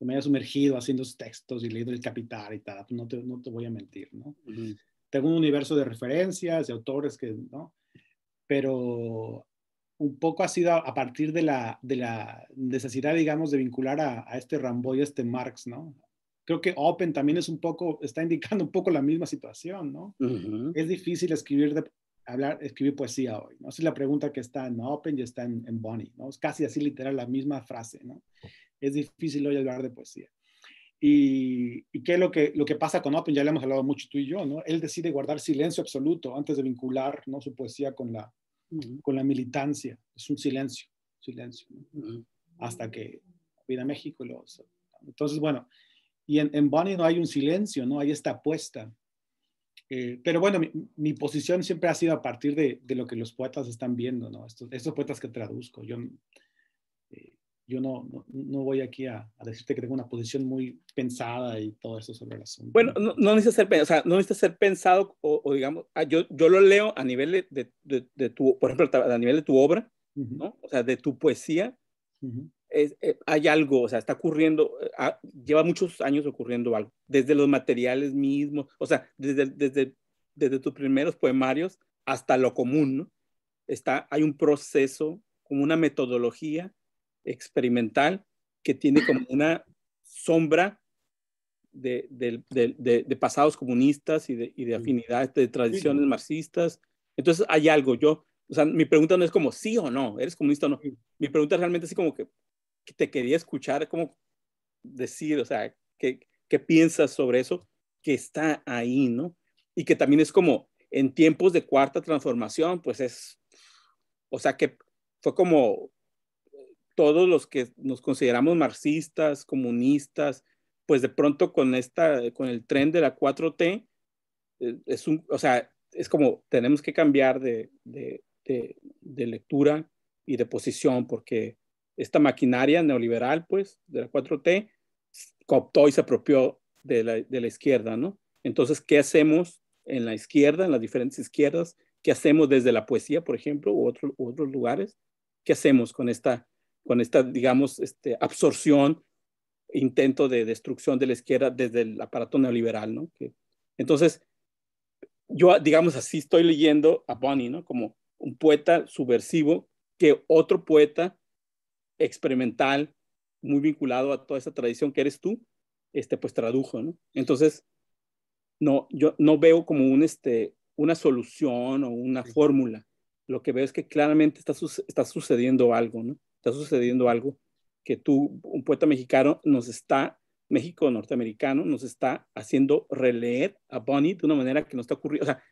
S1: me haya sumergido haciendo textos y leído El Capital y tal, no te, no te voy a mentir, ¿no? Tengo un universo de referencias, de autores que, ¿no? Pero un poco ha sido a partir de la, de la necesidad, digamos, de vincular a, a este Rambo y a este Marx, ¿no? creo que Open también es un poco, está indicando un poco la misma situación, ¿no? Es difícil escribir, de, hablar, escribir poesía hoy, ¿no? Esa es la pregunta que está en Open y está en, Bonnie, ¿no? Es casi así literal la misma frase, ¿no? Es difícil hoy hablar de poesía. Y, qué es lo que, lo que pasa con Open, ya le hemos hablado mucho tú y yo, ¿no? Él decide guardar silencio absoluto antes de vincular, ¿no? Su poesía con la, con la militancia. Es un silencio, silencio, Hasta que viene a México y lo... Entonces, bueno, y en, en Bonnie no hay un silencio, ¿no? Hay esta apuesta. Eh, pero bueno, mi, mi, posición siempre ha sido a partir de, de, lo que los poetas están viendo, ¿no? Estos, estos poetas que traduzco. Yo, eh, yo no, no, voy aquí a, a, decirte que tengo una posición muy pensada y todo eso sobre el asunto.
S2: Bueno, no, no necesita, ser, no necesita ser pensado, o, digamos, ah, yo, yo, lo leo a nivel de, de, de, tu, por ejemplo, a nivel de tu obra, ¿no? O sea, de tu poesía. Eh, hay algo, o sea, está ocurriendo, eh, ah, lleva muchos años ocurriendo algo, desde los materiales mismos, o sea, desde, desde, desde tus primeros poemarios hasta lo común, ¿no? Está, hay un proceso, como una metodología experimental que tiene como una sombra de, de, pasados comunistas y de, y mm. afinidades, de tradiciones marxistas. Entonces hay algo, yo, o sea, mi pregunta no es como sí o no, eres comunista o no. Mi pregunta es realmente así como que, te quería escuchar, cómo decir, o sea, ¿qué, qué piensas sobre eso que está ahí, ¿no? Y que también es como en tiempos de cuarta transformación, pues es, o sea, que fue como todos los que nos consideramos marxistas, comunistas, pues de pronto con esta, con el tren de la 4T, eh, es un, o sea, es como tenemos que cambiar de, de, de, de lectura y de posición porque esta maquinaria neoliberal, pues, de la 4T, cooptó y se apropió de la, izquierda, ¿no? Entonces, ¿qué hacemos en la izquierda, en las diferentes izquierdas? ¿Qué hacemos desde la poesía, por ejemplo, u, otros lugares? ¿Qué hacemos con esta, con esta digamos, este, absorción, intento de destrucción de la izquierda desde el aparato neoliberal, ¿no? entonces, yo, digamos así, estoy leyendo a Bonnie, ¿no? Como un poeta subversivo que otro poeta experimental, muy vinculado a toda esa tradición que eres tú, este, pues tradujo, ¿no? Entonces, no, yo no veo como un, este, una solución o una fórmula. Lo que veo es que claramente está, está sucediendo algo, ¿no? Está sucediendo algo que tú, un poeta mexicano, nos está, México norteamericano, nos está haciendo releer a Bonnie de una manera que no está ocurriendo. O sea,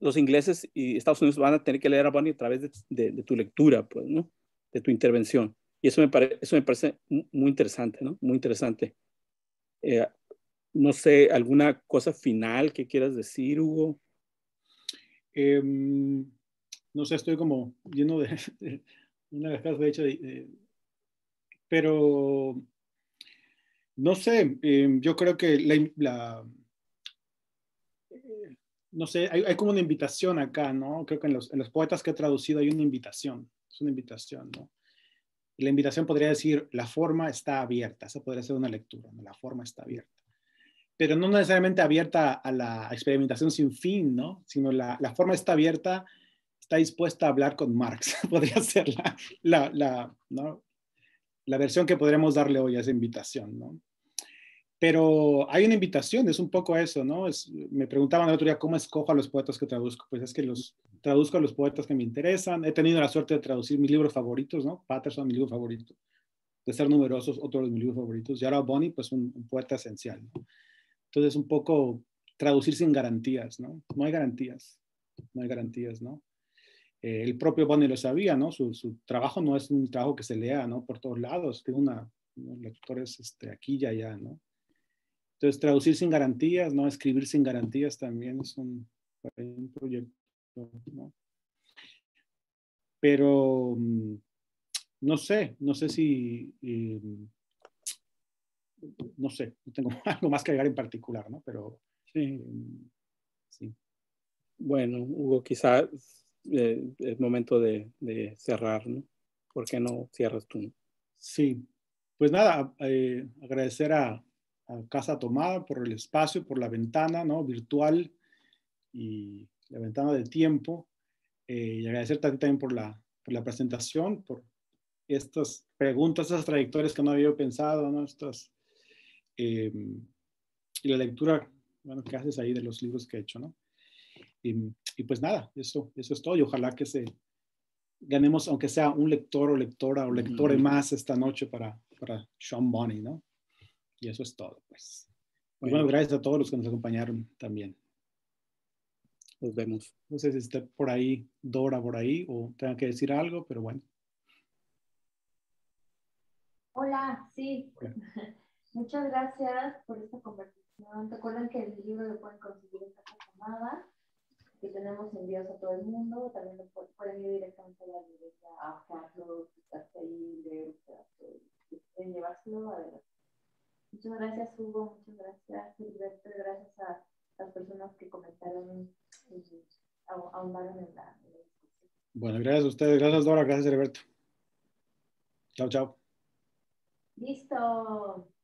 S2: los ingleses y Estados Unidos van a tener que leer a Bonnie a través de, de tu lectura, pues, ¿no? de tu intervención. Y eso me, eso me parece muy interesante, ¿no? Muy interesante. Eh, no sé, ¿alguna cosa final que quieras decir, Hugo? Em, no sé, estoy como lleno de,
S1: una de hecho, pero no sé, em, yo creo que la, eh, no sé, hay, como una invitación acá, ¿no? Creo que en los, en los, poetas que he traducido hay una invitación es una invitación, ¿no? Y la invitación podría decir, la forma está abierta, Eso podría ser una lectura, La forma está abierta. Pero no necesariamente abierta a la experimentación sin fin, ¿no? Sino la, la forma está abierta, está dispuesta a hablar con Marx, podría ser la, la, ¿no? la versión que podríamos darle hoy a esa invitación, ¿no? Pero hay una invitación, es un poco eso, ¿no? Es, me preguntaban el otro día cómo escojo a los poetas que traduzco. Pues es que los traduzco a los poetas que me interesan. He tenido la suerte de traducir mis libros favoritos, ¿no? Patterson, mi libro favorito. De ser numerosos, otro de mis libros favoritos. Y ahora Bonnie, pues un, poeta esencial. ¿no? Entonces, un poco traducir sin garantías, ¿no? No hay garantías, no hay garantías, ¿no? Eh, el propio Bonnie lo sabía, ¿no? Su, su, trabajo no es un trabajo que se lea, ¿no? Por todos lados, tiene una, lectores este, aquí y allá, ¿no? Entonces, traducir sin garantías, ¿no? Escribir sin garantías también es un, proyecto, Pero mm, no sé, no sé si, eh, no sé, no tengo algo más que agregar en particular, ¿no? Pero sí. Mm,
S2: bueno, Hugo, quizás eh, es momento de, cerrar, ¿no? ¿Por qué no cierras tú? Sí, pues nada, eh, agradecer
S1: a, casa tomada por el espacio, por la ventana ¿no? virtual y la ventana de tiempo. Eh, y agradecer también por la, presentación, por estas preguntas, estas trayectorias que no había pensado, ¿no? Estas, em, y la lectura bueno, que haces ahí de los libros que he hecho. ¿no? Em, y, pues nada, eso, eso es todo. Y ojalá que se ganemos, aunque sea un lector o lectora o lectore más esta noche para, para Sean Bonney ¿no? Y eso es todo, pues. pues bueno, gracias a todos los que nos acompañaron también. Nos vemos. No sé si está por ahí Dora, por ahí, o tenga que decir algo, pero bueno.
S2: Hola, sí. Muchas gracias por esta conversación. Recuerden que el libro lo pueden conseguir en esta llamada que tenemos envíos a todo el mundo. También lo pueden ir directamente a la biblioteca, a Carlos, ahí, leer, pueden llevárselo adelante. Muchas gracias, Hugo. Muchas gracias, Gilberto. Gracias a las personas que comentaron y eh, ahondaron en la,
S1: discusión. Bueno, gracias a ustedes. Gracias, Dora. Gracias, Gilberto.
S2: Chao, chao. Listo.